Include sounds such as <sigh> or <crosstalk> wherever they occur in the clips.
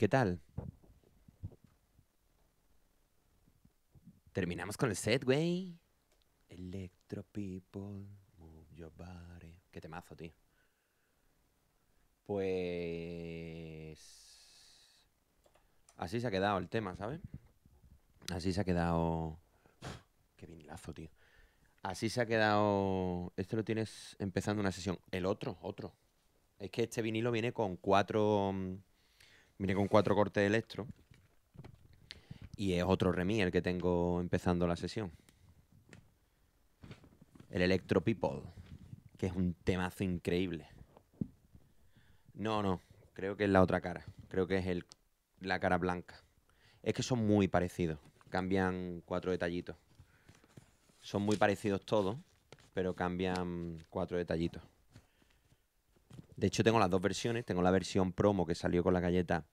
qué tal? Terminamos con el set, güey. Electro people, move your body. Qué temazo, tío. Pues... Así se ha quedado el tema, ¿sabes? Así se ha quedado... Qué vinilazo, tío. Así se ha quedado... Este lo tienes empezando una sesión. El otro, otro. Es que este vinilo viene con cuatro mm, Viene con cuatro cortes electro. Y es otro Remi el que tengo empezando la sesión. El Electro People, que es un temazo increíble. No, no, creo que es la otra cara. Creo que es la cara blanca. Es que son muy parecidos. Cambian cuatro detallitos. Son muy parecidos todos, pero cambian cuatro detallitos. De hecho, tengo las dos versiones. Tengo la versión promo que salió con la galleta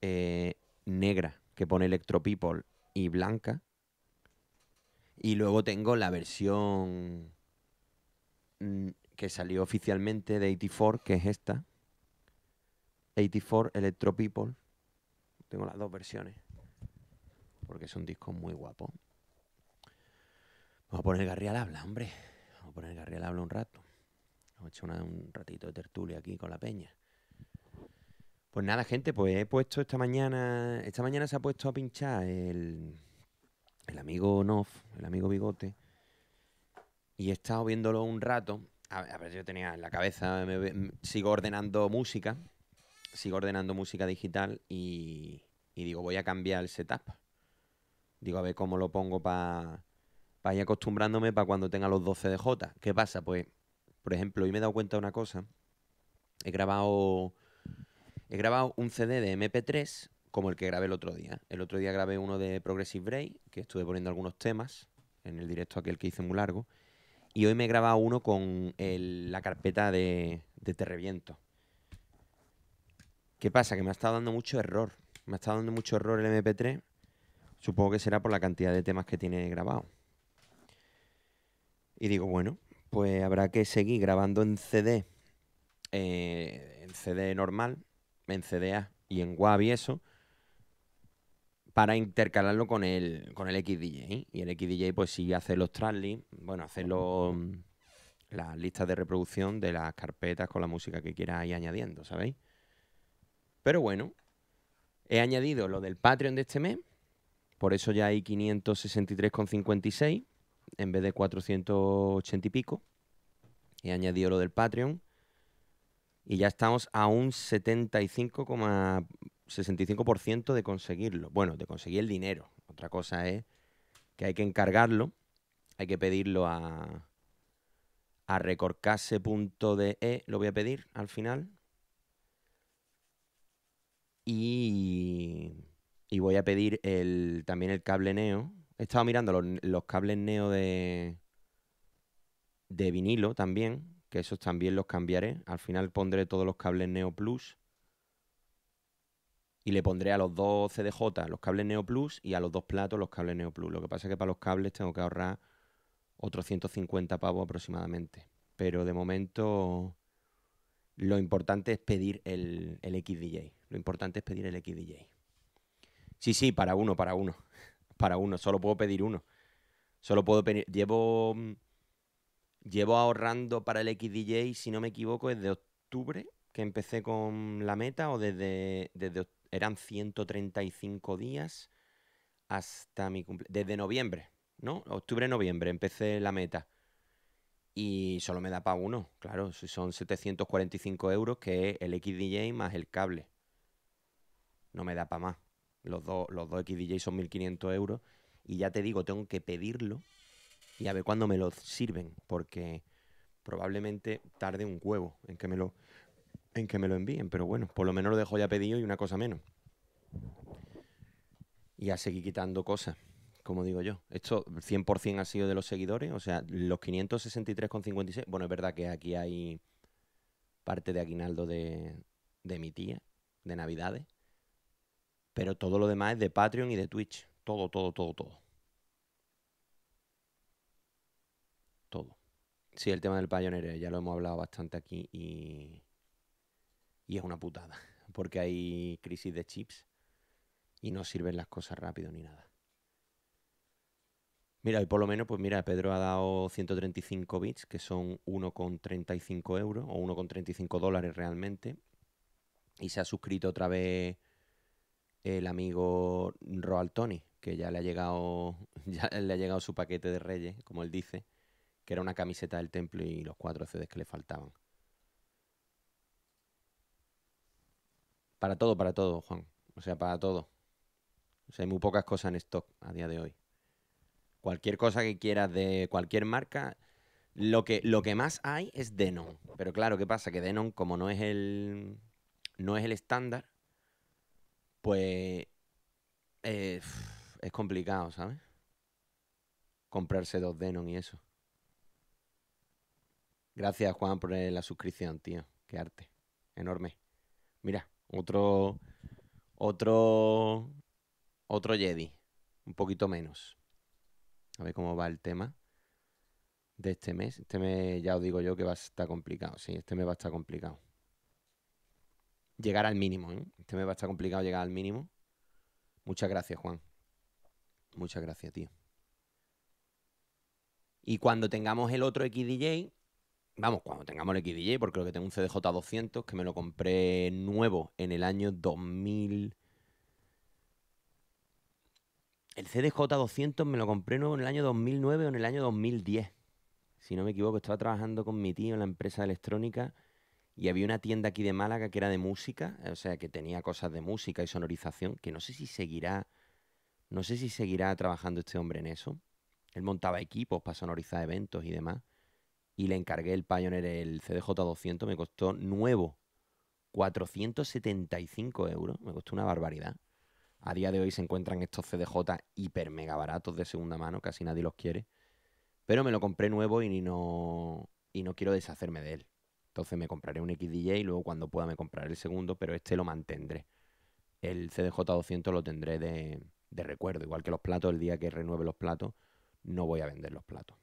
eh, negra que pone Electro People y blanca. Y luego tengo la versión mm, que salió oficialmente de 84, que es esta. 84 Electro People. Tengo las dos versiones. Porque es un disco muy guapo. Vamos a poner al habla, hombre. Vamos a poner al habla un rato. Hemos hecho una, un ratito de tertulia aquí con la peña. Pues nada, gente, pues he puesto esta mañana. Esta mañana se ha puesto a pinchar el, amigo Nof, el amigo Bigote. Y he estado viéndolo un rato. A, ver, yo tenía en la cabeza, sigo ordenando música, sigo ordenando música digital y, digo, voy a cambiar el setup. Digo, a ver cómo lo pongo para para ir acostumbrándome para cuando tenga los 12 de J. ¿Qué pasa? Pues por ejemplo, hoy me he dado cuenta de una cosa. He grabado, he grabado un CD de MP3 como el que grabé el otro día. El otro día grabé uno de Progressive Break, que estuve poniendo algunos temas en el directo aquel que hice muy largo. Y hoy me he grabado uno con la carpeta de, de Terreviento. ¿Qué pasa? Que me ha estado dando mucho error. Me ha estado dando mucho error el MP3. Supongo que será por la cantidad de temas que tiene grabado. Y digo, bueno, pues habrá que seguir grabando en CD, eh, en CD normal, en CDA y en WAV y eso, para intercalarlo con el, con el XDJ. Y el XDJ pues sí hace los tracklist, bueno, hace las listas de reproducción de las carpetas con la música que quiera ir añadiendo, ¿sabéis? Pero bueno, he añadido lo del Patreon de este mes, por eso ya hay 563,56 en vez de 480 y pico. He añadido lo del Patreon. Y ya estamos a un 75,65% de conseguirlo. Bueno, de conseguir el dinero. Otra cosa es que hay que encargarlo. Hay que pedirlo a, a recorcase.de. E, lo voy a pedir al final. Y, y voy a pedir el, también el cable Neo He estado mirando los, cables neo de, de vinilo también, que esos también los cambiaré. Al final pondré todos los cables Neo Plus y le pondré a los dos CDJ los cables Neo Plus y a los dos platos los cables Neo Plus. Lo que pasa es que para los cables tengo que ahorrar otros 150 pavos aproximadamente. Pero de momento lo importante es pedir el, el XDJ. Lo importante es pedir el XDJ. Sí, sí, para uno, para uno. <laughs> para uno, solo puedo pedir uno. Solo puedo pedir. Llevo. Mm, llevo ahorrando para el XDJ, si no me equivoco, desde octubre que empecé con la meta, o desde. desde eran 135 días hasta mi cumpleaños. Desde noviembre, ¿no? Octubre-noviembre empecé la meta. Y solo me da para uno, claro. si Son 745 euros, que es el XDJ más el cable. No me da para más. Los dos, los XDJ son 1500 euros. Y ya te digo, tengo que pedirlo y a ver cuándo me lo sirven, porque probablemente tarde un huevo en que me lo, en que me lo envíen. Pero bueno, por lo menos lo dejo ya pedido y una cosa menos. Y a seguir quitando cosas, como digo yo. Esto 100% ha sido de los seguidores, o sea, los 563,56. Bueno, es verdad que aquí hay parte de aguinaldo de, de mi tía, de Navidades. Pero todo lo demás es de Patreon y de Twitch. Todo, todo, todo, todo. Todo. Sí, el tema del payonero eh, ya lo hemos hablado bastante aquí y, y es una putada. <laughs> Porque hay crisis de chips y no sirven las cosas rápido ni nada. Mira, y por lo menos, pues mira, Pedro ha dado 135 bits, que son 1,35 euros o 1,35 dólares realmente. Y se ha suscrito otra vez el amigo Roald Tony, que ya le ha llegado, <laughs> ya le ha llegado su paquete de reyes, como él dice, que era una camiseta del templo y los cuatro CDs que le faltaban. Para todo, para todo, Juan. O sea, para todo. O sea, hay muy pocas cosas en stock a día de hoy. Cualquier cosa que quieras de cualquier marca, lo que, lo que más hay es Denon. Pero claro, ¿qué pasa? Que Denon, como no es el, no es el estándar, pues eh, es complicado, ¿sabes? Comprarse dos Denon y eso. Gracias, Juan, por la suscripción, tío. Qué arte. Enorme. Mira, otro. Otro. Otro Jedi. Un poquito menos. A ver cómo va el tema de este mes. Este mes ya os digo yo que va a estar complicado. Sí, este mes va a estar complicado llegar al mínimo. ¿eh? Este me va a estar complicado llegar al mínimo. Muchas gracias, Juan. Muchas gracias, tío. Y cuando tengamos el otro XDJ, vamos, cuando tengamos el XDJ, porque lo que tengo un CDJ 200 que me lo compré nuevo en el año 2000. El CDJ 200 me lo compré nuevo en el año 2009 o en el año 2010. Si no me equivoco, estaba trabajando con mi tío en la empresa electrónica y había una tienda aquí de Málaga que era de música, o sea, que tenía cosas de música y sonorización, que no sé si seguirá, no sé si seguirá trabajando este hombre en eso. Él montaba equipos para sonorizar eventos y demás. Y le encargué el Pioneer, el CDJ200, me costó nuevo 475 euros, me costó una barbaridad. A día de hoy se encuentran estos CDJ hiper mega baratos de segunda mano, casi nadie los quiere. Pero me lo compré nuevo y no, y no quiero deshacerme de él. Entonces me compraré un XDJ y luego cuando pueda me compraré el segundo, pero este lo mantendré. El CDJ200 lo tendré de, recuerdo, igual que los platos, el día que renueve los platos, no voy a vender los platos.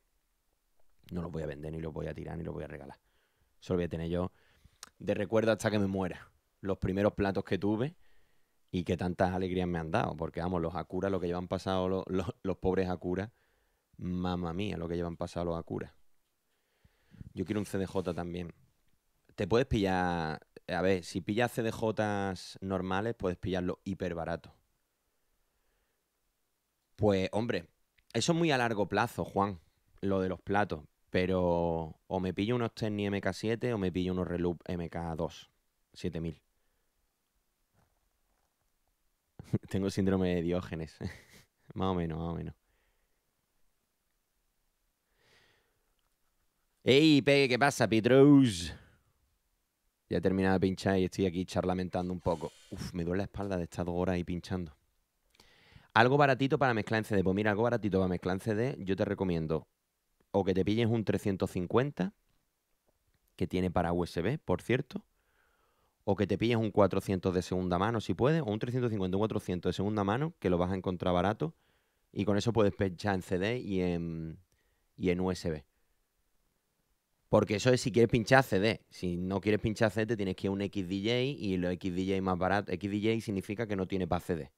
No los voy a vender, ni los voy a tirar, ni los voy a regalar. Solo voy a tener yo de recuerdo hasta que me muera. Los primeros platos que tuve y que tantas alegrías me han dado. Porque, vamos, los Acura, lo que llevan pasado los, los, pobres Akura, mamma mía, lo que llevan pasado los Akura. Yo quiero un CDJ también te puedes pillar. A ver, si pillas CDJs normales, puedes pillarlo hiper barato. Pues, hombre, eso es muy a largo plazo, Juan, lo de los platos. Pero o me pillo unos Tenny MK7 o me pillo unos Reloop MK2 7000. <laughs> Tengo síndrome de Diógenes. <laughs> más o menos, más o menos. Ey, Pegue, ¿qué pasa, Petrus? Ya he terminado de pinchar y estoy aquí charlamentando un poco. Uf, me duele la espalda de estar dos horas ahí pinchando. Algo baratito para mezclar en CD. Pues mira, algo baratito para mezclar en CD, yo te recomiendo o que te pilles un 350, que tiene para USB, por cierto, o que te pilles un 400 de segunda mano, si puedes, o un 350, un 400 de segunda mano, que lo vas a encontrar barato, y con eso puedes pinchar en CD y en, y en USB. Porque eso es si quieres pinchar CD. Si no quieres pinchar CD, tienes que ir a un XDJ y los XDJ más barato XDJ significa que no tiene para CD.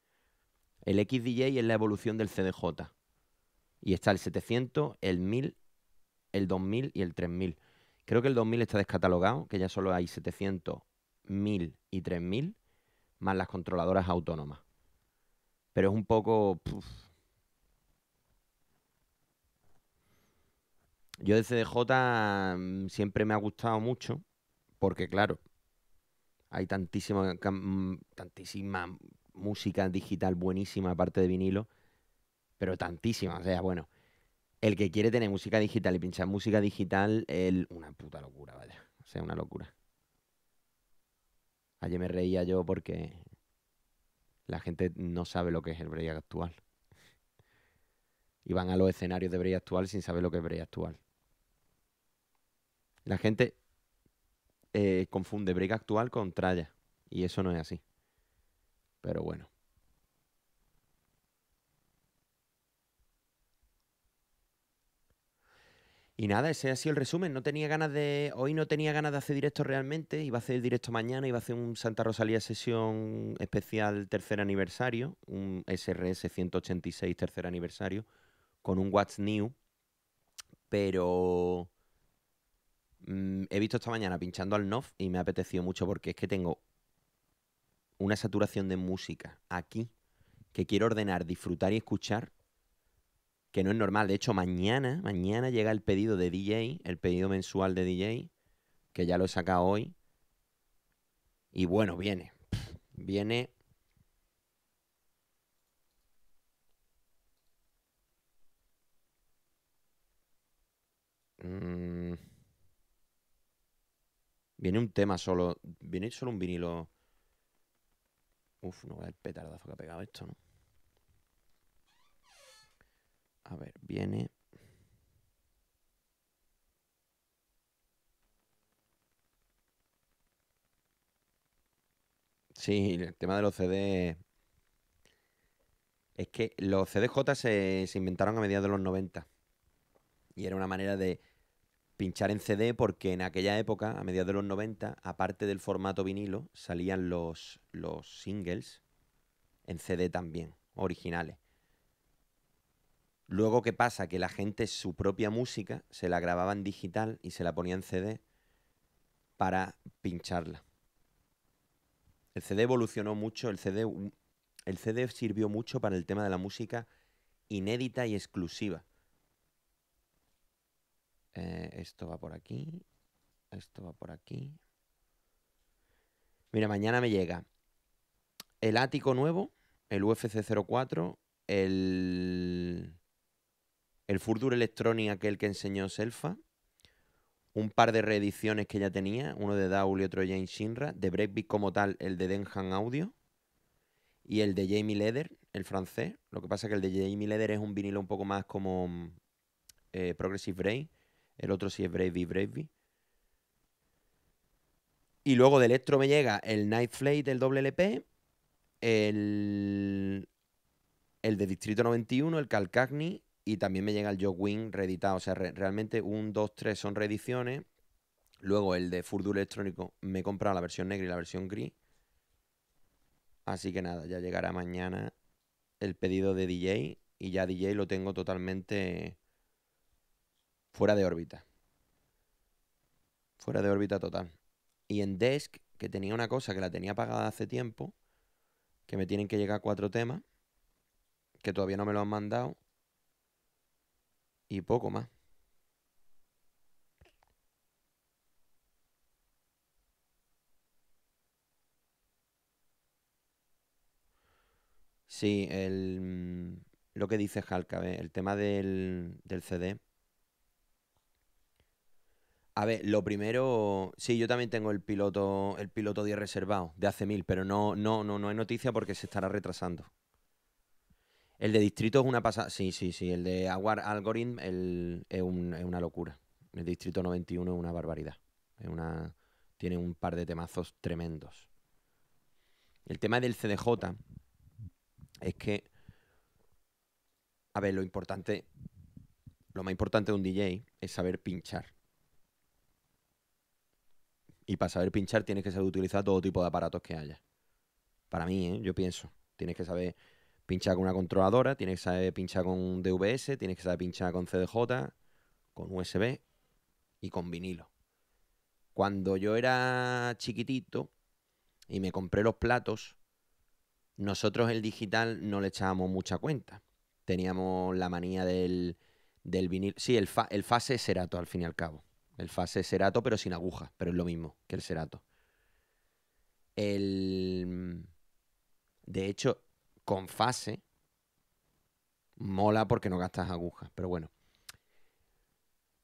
El XDJ es la evolución del CDJ. Y está el 700, el 1000, el 2000 y el 3000. Creo que el 2000 está descatalogado, que ya solo hay 700, 1000 y 3000, más las controladoras autónomas. Pero es un poco. Yo de CDJ mm, siempre me ha gustado mucho, porque claro, hay tantísima, mm, tantísima música digital buenísima, aparte de vinilo, pero tantísima. O sea, bueno, el que quiere tener música digital y pinchar música digital, él una puta locura, vaya. O sea, una locura. Ayer me reía yo porque la gente no sabe lo que es el break actual y van a los escenarios de Brea actual sin saber lo que es Brea actual. La gente eh, confunde brega actual con tralla y eso no es así. Pero bueno. Y nada, ese ha sido el resumen. No tenía ganas de. Hoy no tenía ganas de hacer directo realmente. Iba a hacer directo mañana, iba a hacer un Santa Rosalía sesión especial tercer aniversario, un SRS 186 tercer aniversario con un What's New, pero mm, he visto esta mañana pinchando al NOF y me ha apetecido mucho porque es que tengo una saturación de música aquí que quiero ordenar, disfrutar y escuchar, que no es normal. De hecho, mañana, mañana llega el pedido de DJ, el pedido mensual de DJ, que ya lo he sacado hoy. Y bueno, viene. Viene Mm. Viene un tema solo. Viene solo un vinilo. Uf, no el petardazo que ha pegado esto, ¿no? A ver, viene. Sí, el tema de los CDs Es que los CDJ se, se inventaron a mediados de los 90. Y era una manera de pinchar en CD porque en aquella época, a mediados de los 90, aparte del formato vinilo, salían los, los singles en CD también, originales. Luego, ¿qué pasa? Que la gente su propia música se la grababa en digital y se la ponía en CD para pincharla. El CD evolucionó mucho, el CD, el CD sirvió mucho para el tema de la música inédita y exclusiva. Eh, esto va por aquí. Esto va por aquí. Mira, mañana me llega el ático nuevo, el UFC 04, el, el Electronic, aquel que enseñó Selfa, un par de reediciones que ya tenía, uno de Daul y otro de James Shinra, de Breakbeat como tal, el de Denham Audio, y el de Jamie Leather, el francés. Lo que pasa es que el de Jamie Leather es un vinilo un poco más como mm, eh, Progressive Brain, el otro sí es Bravey Bravey. Y luego de Electro me llega el Night Flight del WLP, el, el de Distrito 91, el Calcagni, y también me llega el jog Wing reeditado. O sea, realmente un, dos, tres son reediciones. Luego el de Furdu Electrónico me he comprado la versión negra y la versión gris. Así que nada, ya llegará mañana el pedido de DJ y ya DJ lo tengo totalmente fuera de órbita. Fuera de órbita total. Y en Desk, que tenía una cosa que la tenía pagada hace tiempo, que me tienen que llegar cuatro temas, que todavía no me lo han mandado, y poco más. Sí, el, mm, lo que dice Halka, el tema del, del CD. A ver, lo primero, sí, yo también tengo el piloto, el piloto 10 reservado de hace mil, pero no, no, no, hay noticia porque se estará retrasando. El de distrito es una pasada. Sí, sí, sí. El de Aguar Algorithm es, una locura. El distrito 91 es una barbaridad. Es una, tiene un par de temazos tremendos. El tema del CDJ es que. A ver, lo importante. Lo más importante de un DJ es saber pinchar. Y para saber pinchar tienes que saber utilizar todo tipo de aparatos que haya. Para mí, ¿eh? yo pienso. Tienes que saber pinchar con una controladora, tienes que saber pinchar con DVS, tienes que saber pinchar con CDJ, con USB y con vinilo. Cuando yo era chiquitito y me compré los platos, nosotros el digital no le echábamos mucha cuenta. Teníamos la manía del, vinilo. Sí, el, el fase será todo al fin y al cabo. El fase serato pero sin aguja, pero es lo mismo que el cerato. El... De hecho, con fase mola porque no gastas agujas, pero bueno.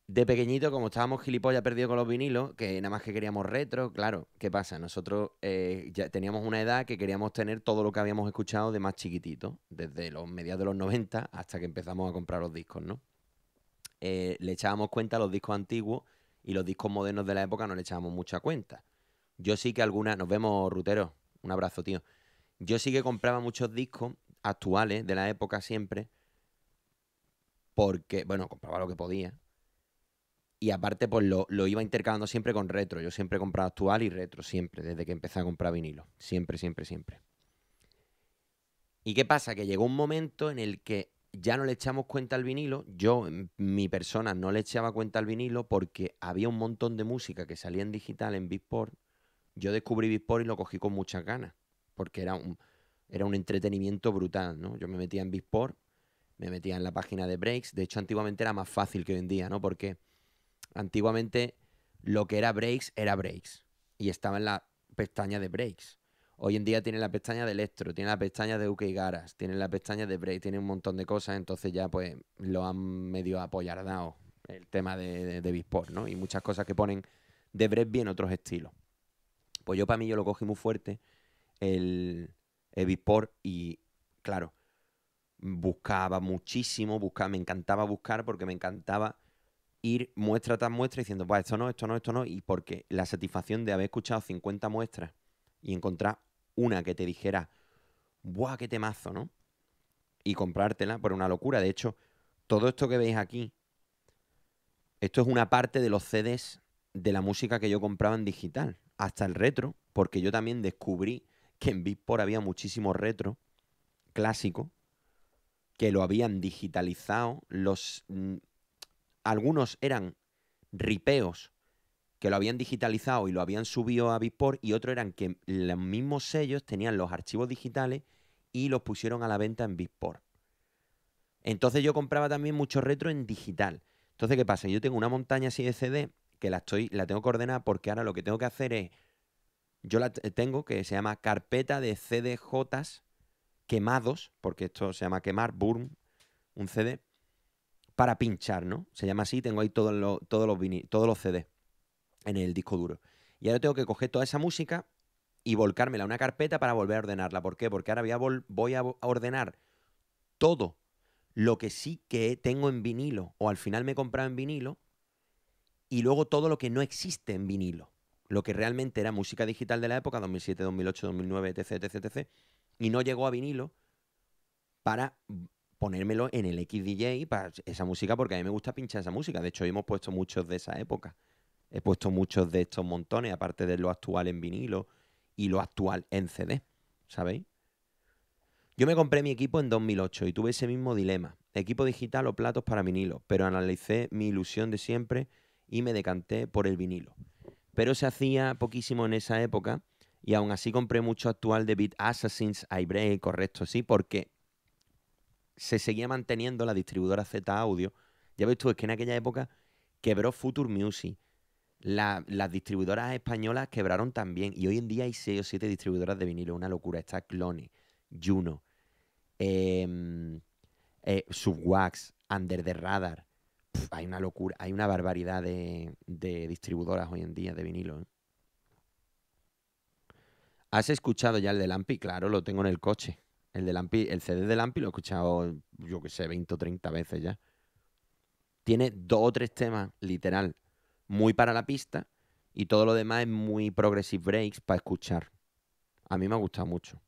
De pequeñito, como estábamos gilipollas perdidos con los vinilos, que nada más que queríamos retro, claro, ¿qué pasa? Nosotros eh, ya teníamos una edad que queríamos tener todo lo que habíamos escuchado de más chiquitito, desde los mediados de los 90 hasta que empezamos a comprar los discos, ¿no? Eh, le echábamos cuenta a los discos antiguos y los discos modernos de la época no le echábamos mucha cuenta. Yo sí que alguna, nos vemos, Rutero, un abrazo, tío. Yo sí que compraba muchos discos actuales de la época siempre, porque, bueno, compraba lo que podía. Y aparte, pues lo, iba intercalando siempre con retro. Yo siempre compraba actual y retro, siempre, desde que empecé a comprar vinilo. Siempre, siempre, siempre. ¿Y qué pasa? Que llegó un momento en el que ya no le echamos cuenta al vinilo. Yo, mi persona, no le echaba cuenta al vinilo porque había un montón de música que salía en digital en Beatport. Yo descubrí Beatport y lo cogí con muchas ganas, porque era un, era un entretenimiento brutal, ¿no? Yo me metía en Beatport, me metía en la página de Breaks. De hecho, antiguamente era más fácil que hoy en día, ¿no? Porque antiguamente lo que era Breaks era Breaks y estaba en la pestaña de Breaks. Hoy en día tiene la pestaña de Electro, tiene la pestaña de UK Garas, tiene la pestaña de Break, tiene un montón de cosas, entonces ya pues lo han medio apoyardado el tema de, de, ¿no? Y muchas cosas que ponen de Break bien otros estilos. Pues yo para mí yo lo cogí muy fuerte, el, el y claro, buscaba muchísimo, buscaba, me encantaba buscar porque me encantaba ir muestra tras muestra diciendo, pues esto no, esto no, esto no, y porque la satisfacción de haber escuchado 50 muestras y encontrar una que te dijera, ¡buah, qué temazo, ¿no? Y comprártela por una locura. De hecho, todo esto que veis aquí, esto es una parte de los CDs de la música que yo compraba en digital, hasta el retro, porque yo también descubrí que en Beatport había muchísimo retro clásico que lo habían digitalizado. Los, mm, algunos eran ripeos que lo habían digitalizado y lo habían subido a Bitport y otro eran que los mismos sellos tenían los archivos digitales y los pusieron a la venta en Bitport. Entonces yo compraba también mucho retro en digital. Entonces, ¿qué pasa? Yo tengo una montaña así de CD que la, estoy, la tengo coordenada porque ahora lo que tengo que hacer es, yo la tengo que se llama carpeta de CDJs quemados, porque esto se llama quemar, burn, un CD, para pinchar, ¿no? Se llama así, tengo ahí todos los, todos los, todos los CDs en el disco duro. Y ahora tengo que coger toda esa música y volcármela a una carpeta para volver a ordenarla. ¿Por qué? Porque ahora voy a, a ordenar todo lo que sí que tengo en vinilo o al final me he comprado en vinilo y luego todo lo que no existe en vinilo. Lo que realmente era música digital de la época, 2007, 2008, 2009, etc, etc, etc. Y no llegó a vinilo para ponérmelo en el XDJ para esa música porque a mí me gusta pinchar esa música. De hecho, hemos puesto muchos de esa época. He puesto muchos de estos montones, aparte de lo actual en vinilo y lo actual en CD, ¿sabéis? Yo me compré mi equipo en 2008 y tuve ese mismo dilema, equipo digital o platos para vinilo, pero analicé mi ilusión de siempre y me decanté por el vinilo. Pero se hacía poquísimo en esa época y aún así compré mucho actual de Beat Assassins, iBreak, correcto, sí, porque se seguía manteniendo la distribuidora Z Audio. Ya ves tú, es que en aquella época quebró Future Music, las distribuidoras españolas quebraron también. Y hoy en día hay 6 o 7 distribuidoras de vinilo. Una locura. Está Clone, Juno, em, eh, Subwax, Under the Radar. hay una locura. Hay una barbaridad de, distribuidoras hoy en día de vinilo. ¿eh? ¿Has escuchado ya el de Lampi? Claro, lo tengo en el coche. El de el CD de Lampi lo he escuchado, yo que sé, 20 o 30 veces ya. Tiene dos o tres temas, literal, muy para la pista y todo lo demás es muy progressive breaks para escuchar. A mí me ha gustado mucho.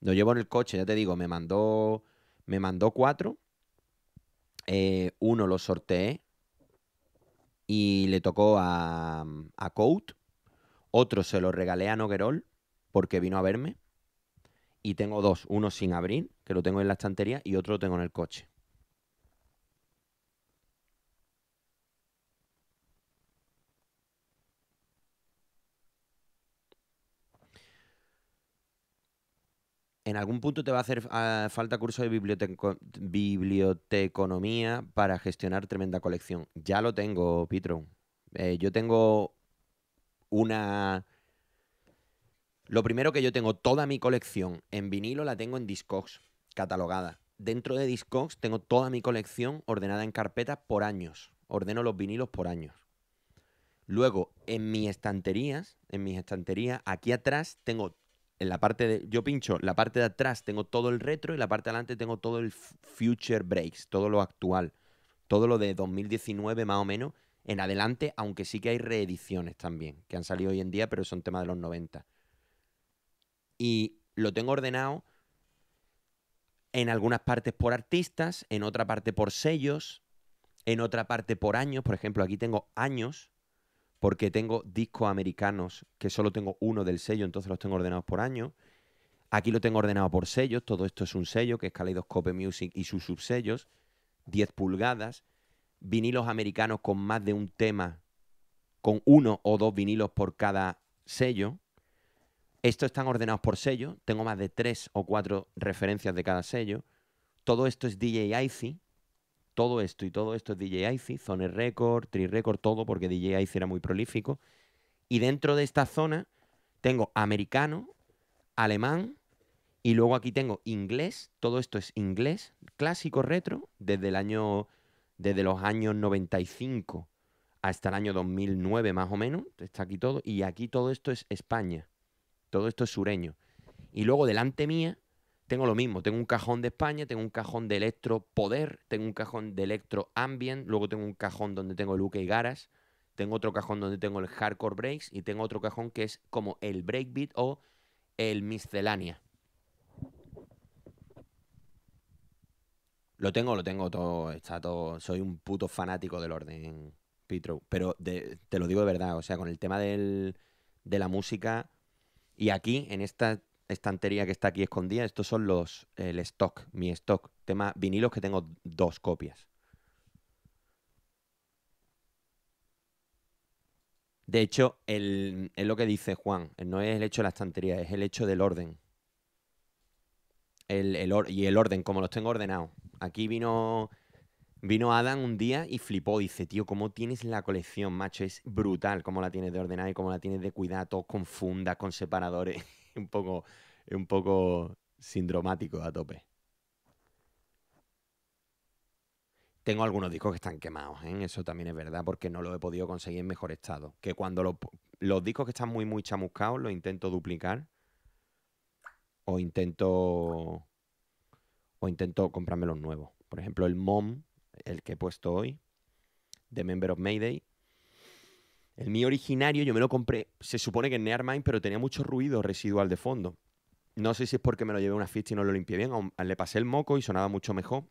Lo llevo en el coche, ya te digo, me mandó, me mandó cuatro. Eh, uno lo sorteé y le tocó a, a Coat. Otro se lo regalé a Noguerol porque vino a verme. Y tengo dos, uno sin abrir, que lo tengo en la estantería, y otro lo tengo en el coche. en algún punto te va a hacer ah, falta curso de biblioteconomía para gestionar tremenda colección. Ya lo tengo, Pitron. Eh, yo tengo una... Lo primero que yo tengo toda mi colección en vinilo la tengo en Discogs, catalogada. Dentro de Discogs tengo toda mi colección ordenada en carpetas por años. Ordeno los vinilos por años. Luego, en mis estanterías, en mis estanterías, aquí atrás tengo en la parte de, yo pincho, la parte de atrás tengo todo el retro y la parte de adelante tengo todo el future breaks, todo lo actual, todo lo de 2019 más o menos en adelante, aunque sí que hay reediciones también, que han salido hoy en día, pero son temas de los 90. Y lo tengo ordenado en algunas partes por artistas, en otra parte por sellos, en otra parte por años, por ejemplo, aquí tengo años porque tengo discos americanos que solo tengo uno del sello, entonces los tengo ordenados por año. Aquí lo tengo ordenado por sellos, todo esto es un sello que es Kaleidoscope Music y sus subsellos, 10 pulgadas, vinilos americanos con más de un tema, con uno o dos vinilos por cada sello. Estos están ordenados por sello, tengo más de tres o cuatro referencias de cada sello. Todo esto es DJ IC, todo esto y todo esto es DJ Icy, Zone Record, Tri Record, todo, porque DJ Ice era muy prolífico. Y dentro de esta zona tengo americano, alemán, y luego aquí tengo inglés, todo esto es inglés, clásico retro, desde el año desde los años 95 hasta el año 2009 más o menos, está aquí todo, y aquí todo esto es España, todo esto es sureño. Y luego delante mía tengo lo mismo. Tengo un cajón de España, tengo un cajón de electro poder, tengo un cajón de electro ambient, luego tengo un cajón donde tengo Luke y Garas, tengo otro cajón donde tengo el hardcore breaks y tengo otro cajón que es como el breakbeat o el miscelánea. Lo tengo, lo tengo todo, está todo. Soy un puto fanático del orden, Petro, Pero te lo digo de verdad, o sea, con el tema de la música y aquí en esta estantería que está aquí escondida, estos son los el stock, mi stock, tema vinilos que tengo dos copias. De hecho, el, es lo que dice Juan, eh, no es el hecho de la estantería, es el hecho del orden. El, y el orden, como los tengo ordenados. Aquí vino, vino Adam un día y flipó. Dice, tío, ¿cómo tienes la colección, macho? Es brutal cómo la tienes de ordenada y cómo la tienes de cuidado, con fundas, con separadores. <laughs> <laughs> un poco, un poco sindromático a tope. Tengo algunos discos que están quemados, ¿eh? eso también es verdad, porque no lo he podido conseguir en mejor estado. Que cuando los discos que están muy, muy chamuscados los intento duplicar o intento o intento comprarme los nuevos. Por ejemplo, el MOM, el que he puesto hoy, de Member of Mayday, el mío originario yo me lo compré, se supone que en Nearmind, pero tenía mucho ruido residual de fondo. No sé si es porque me lo llevé a una fiesta y no lo limpié bien, le pasé el moco y sonaba mucho mejor,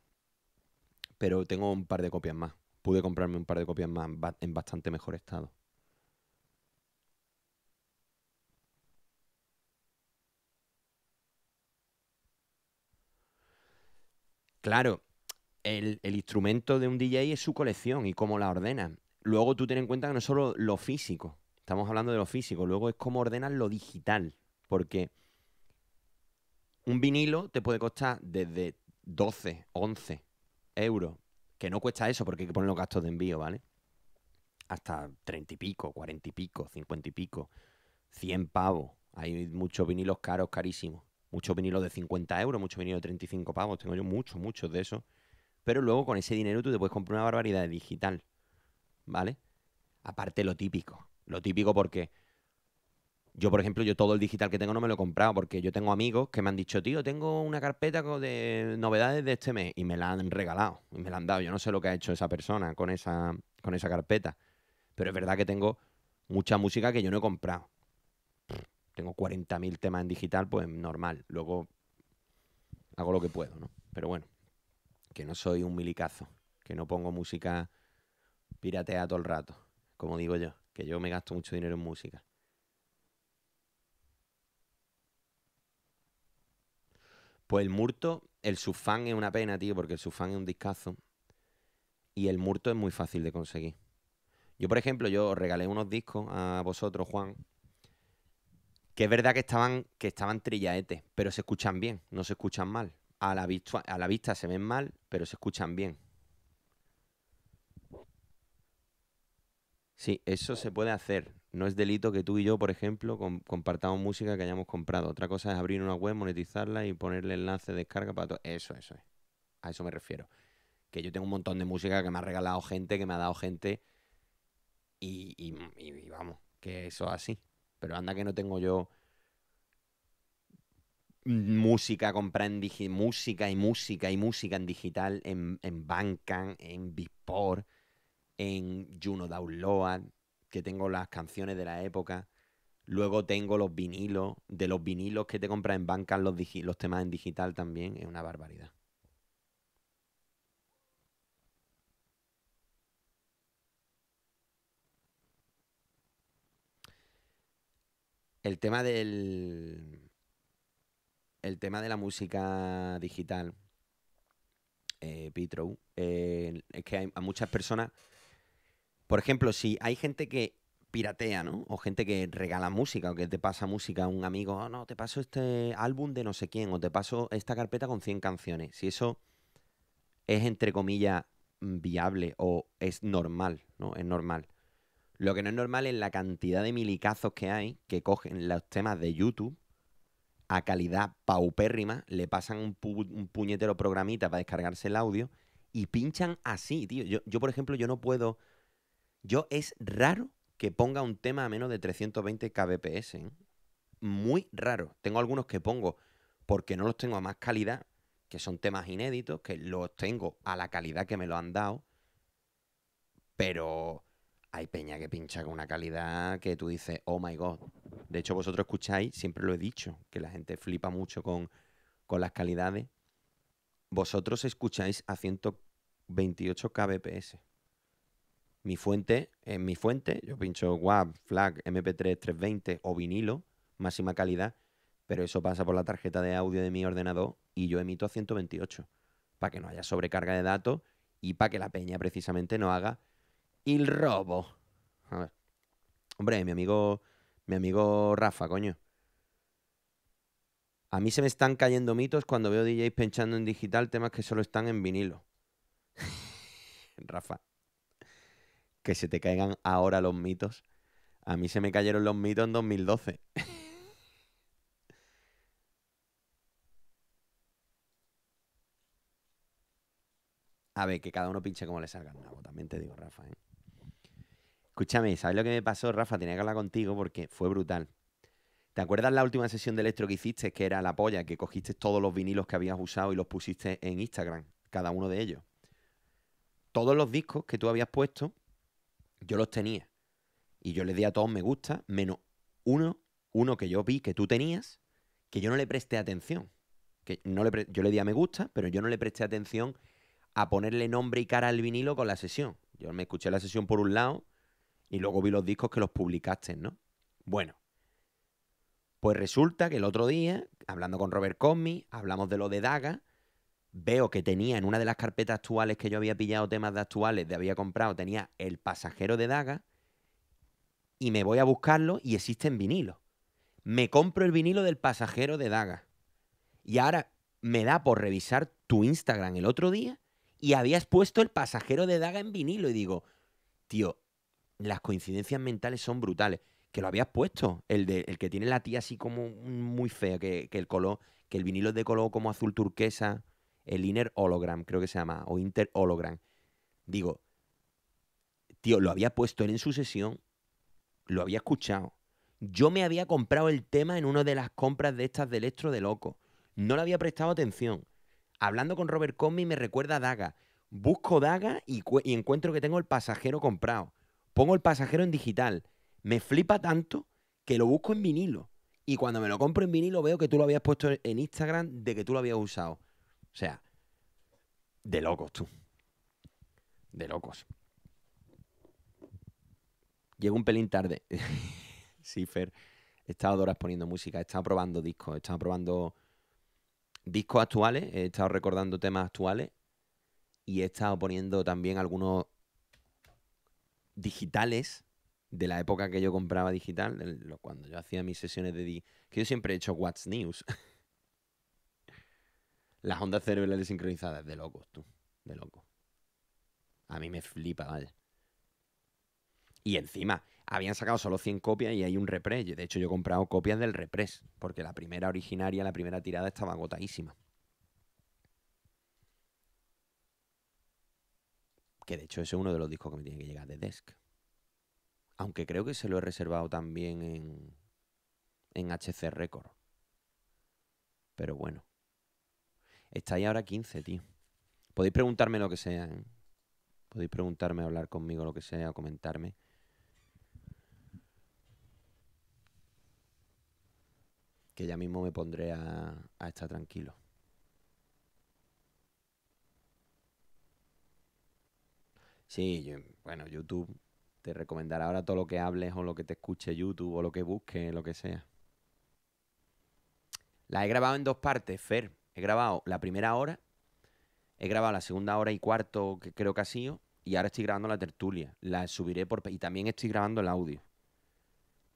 pero tengo un par de copias más. Pude comprarme un par de copias más en bastante mejor estado. Claro, el, instrumento de un DJ es su colección y cómo la ordenan luego tú ten en cuenta que no es solo lo físico, estamos hablando de lo físico, luego es cómo ordenas lo digital, porque un vinilo te puede costar desde 12, 11 euros, que no cuesta eso porque hay que poner los gastos de envío, ¿vale? Hasta 30 y pico, 40 y pico, 50 y pico, 100 pavos. Hay muchos vinilos caros, carísimos. Muchos vinilos de 50 euros, muchos vinilos de 35 pavos. Tengo yo muchos, muchos de esos. Pero luego con ese dinero tú te puedes comprar una barbaridad de digital. ¿vale? Aparte lo típico. Lo típico porque yo, por ejemplo, yo todo el digital que tengo no me lo he comprado porque yo tengo amigos que me han dicho, tío, tengo una carpeta de novedades de este mes y me la han regalado y me la han dado. Yo no sé lo que ha hecho esa persona con esa, con esa carpeta. Pero es verdad que tengo mucha música que yo no he comprado. Tengo 40.000 temas en digital, pues normal. Luego hago lo que puedo, ¿no? Pero bueno, que no soy un milicazo, que no pongo música piratea todo el rato, como digo yo, que yo me gasto mucho dinero en música. Pues el Murto, el Subfan es una pena, tío, porque el Subfan es un discazo. Y el Murto es muy fácil de conseguir. Yo, por ejemplo, yo regalé unos discos a vosotros, Juan, que es verdad que estaban, que estaban trillaetes, pero se escuchan bien, no se escuchan mal. a la vista se ven mal, pero se escuchan bien. Sí, eso se puede hacer. No es delito que tú y yo, por ejemplo, compartamos música que hayamos comprado. Otra cosa es abrir una web, monetizarla y ponerle enlace de descarga para todo. Eso, eso es. A eso me refiero. Que yo tengo un montón de música que me ha regalado gente, que me ha dado gente. Y, vamos, que eso es así. Pero anda que no tengo yo música, comprar en música y música y música en digital, en, en en Bisport en Juno Download, que tengo las canciones de la época. Luego tengo los vinilos, de los vinilos que te compras en bancas, los, los temas en digital también, es una barbaridad. El tema del. El tema de la música digital, eh, eh es que hay, a muchas personas por ejemplo, si hay gente que piratea, ¿no? O gente que regala música o que te pasa música a un amigo, oh, no, te paso este álbum de no sé quién o te paso esta carpeta con 100 canciones. Si eso es, entre comillas, mm, viable o es normal, ¿no? Es normal. Lo que no es normal es la cantidad de milicazos que hay que cogen los temas de YouTube a calidad paupérrima, le pasan un, puñetero programita para descargarse el audio y pinchan así, tío. yo, por ejemplo, yo no puedo yo es raro que ponga un tema a menos de 320 kbps. ¿eh? Muy raro. Tengo algunos que pongo porque no los tengo a más calidad, que son temas inéditos, que los tengo a la calidad que me lo han dado. Pero hay peña que pincha con una calidad que tú dices, oh my god. De hecho, vosotros escucháis, siempre lo he dicho, que la gente flipa mucho con, con las calidades. Vosotros escucháis a 128 kbps mi fuente en mi fuente. Yo pincho WAP, FLAC, MP3, 320 o vinilo, máxima calidad, pero eso pasa por la tarjeta de audio de mi ordenador y yo emito a 128 para que no haya sobrecarga de datos y para que la peña precisamente no haga el robo. A ver. Hombre, mi amigo, mi amigo Rafa, coño. A mí se me están cayendo mitos cuando veo DJs pinchando en digital temas que solo están en vinilo. <laughs> Rafa, que se te caigan ahora los mitos. A mí se me cayeron los mitos en 2012. <laughs> A ver, que cada uno pinche como le salga también te digo, Rafa. ¿eh? Escúchame, ¿sabes lo que me pasó, Rafa? Tenía que hablar contigo porque fue brutal. ¿Te acuerdas la última sesión de electro que hiciste, que era la polla, que cogiste todos los vinilos que habías usado y los pusiste en Instagram, cada uno de ellos? Todos los discos que tú habías puesto yo los tenía. Y yo les di a todos me gusta, menos uno, uno que yo vi que tú tenías, que yo no le presté atención. Que no le yo le di a me gusta, pero yo no le presté atención a ponerle nombre y cara al vinilo con la sesión. Yo me escuché la sesión por un lado y luego vi los discos que los publicaste, ¿no? Bueno, pues resulta que el otro día, hablando con Robert Cosme, hablamos de lo de Daga veo que tenía en una de las carpetas actuales que yo había pillado temas de actuales, de había comprado, tenía El pasajero de Daga y me voy a buscarlo y existen vinilos. Me compro el vinilo del pasajero de Daga. Y ahora me da por revisar tu Instagram el otro día y habías puesto El pasajero de Daga en vinilo y digo, tío, las coincidencias mentales son brutales. Que lo habías puesto, el, de, el que tiene la tía así como muy fea, que, el color, que el vinilo es de color como azul turquesa el Inner Hologram, creo que se llama, o Inter Hologram. Digo, tío, lo había puesto en su sesión, lo había escuchado. Yo me había comprado el tema en una de las compras de estas de Electro de Loco. No le había prestado atención. Hablando con Robert Cosme me recuerda a Daga. Busco Daga y, y encuentro que tengo el pasajero comprado. Pongo el pasajero en digital. Me flipa tanto que lo busco en vinilo. Y cuando me lo compro en vinilo veo que tú lo habías puesto en Instagram de que tú lo habías usado. O sea, de locos, tú. De locos. Llego un pelín tarde. <laughs> sí, Fer. He estado horas poniendo música, he estado probando discos, he estado probando discos actuales, he estado recordando temas actuales y he estado poniendo también algunos digitales de la época que yo compraba digital, cuando yo hacía mis sesiones de... que yo siempre he hecho What's News. <laughs> Las ondas cerebrales sincronizadas, de locos, tú. De loco. A mí me flipa, vale. Y encima, habían sacado solo 100 copias y hay un repress. De hecho, yo he comprado copias del repress, porque la primera originaria, la primera tirada estaba agotadísima. Que de hecho ese es uno de los discos que me tiene que llegar de Desk. Aunque creo que se lo he reservado también en, en HC Record. Pero bueno está ahí ahora 15, tío. Podéis preguntarme lo que sea. ¿eh? Podéis preguntarme, hablar conmigo, lo que sea, comentarme. Que ya mismo me pondré a, estar tranquilo. Sí, bueno, YouTube te recomendará ahora todo lo que hables o lo que te escuche YouTube o lo que busques, lo que sea. La he grabado en dos partes, Fer. He grabado la primera hora, he grabado la segunda hora y cuarto, que creo que ha sido, y ahora estoy grabando la tertulia. La subiré por. Y también estoy grabando el audio.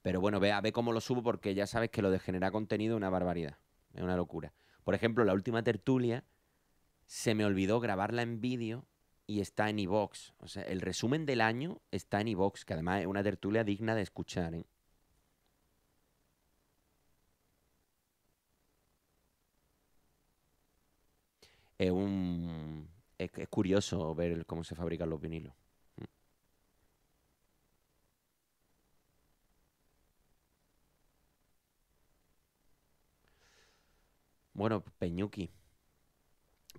Pero bueno, ve cómo lo subo porque ya sabes que lo de generar contenido es una barbaridad. Es una locura. Por ejemplo, la última tertulia se me olvidó grabarla en vídeo y está en iVox. O sea, el resumen del año está en iVox, que además es una tertulia digna de escuchar. ¿eh? es, un, es, curioso ver cómo se fabrican los vinilos. Bueno, Peñuki,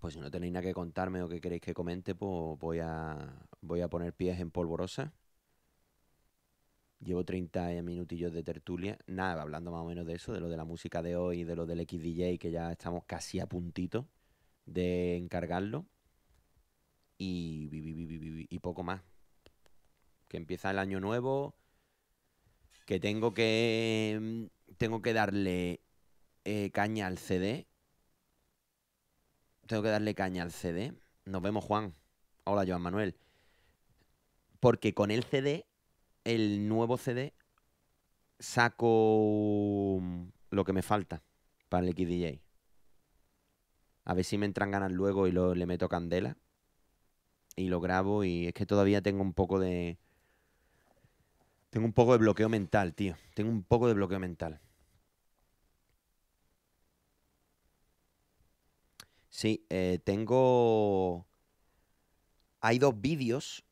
pues si no tenéis nada que contarme o que queréis que comente, pues voy a, voy a poner pies en polvorosa. Llevo 30 minutillos de tertulia. Nada, hablando más o menos de eso, de lo de la música de hoy, de lo del XDJ, que ya estamos casi a puntito de encargarlo. Y, poco más. Que empieza el año nuevo. Que tengo que. Mm, eh, tengo que darle caña al CD. Tengo que darle caña al CD. Nos vemos, Juan. Hola, Joan Manuel. Porque con el CD, el nuevo CD, saco mm, lo que me falta para el XDJ. A ver si me entran ganas luego y lo, le meto candela. Y lo grabo y es que todavía tengo un poco de... Tengo un poco de bloqueo mental, tío. Tengo un poco de bloqueo mental. Sí, eh, tengo... Hay dos vídeos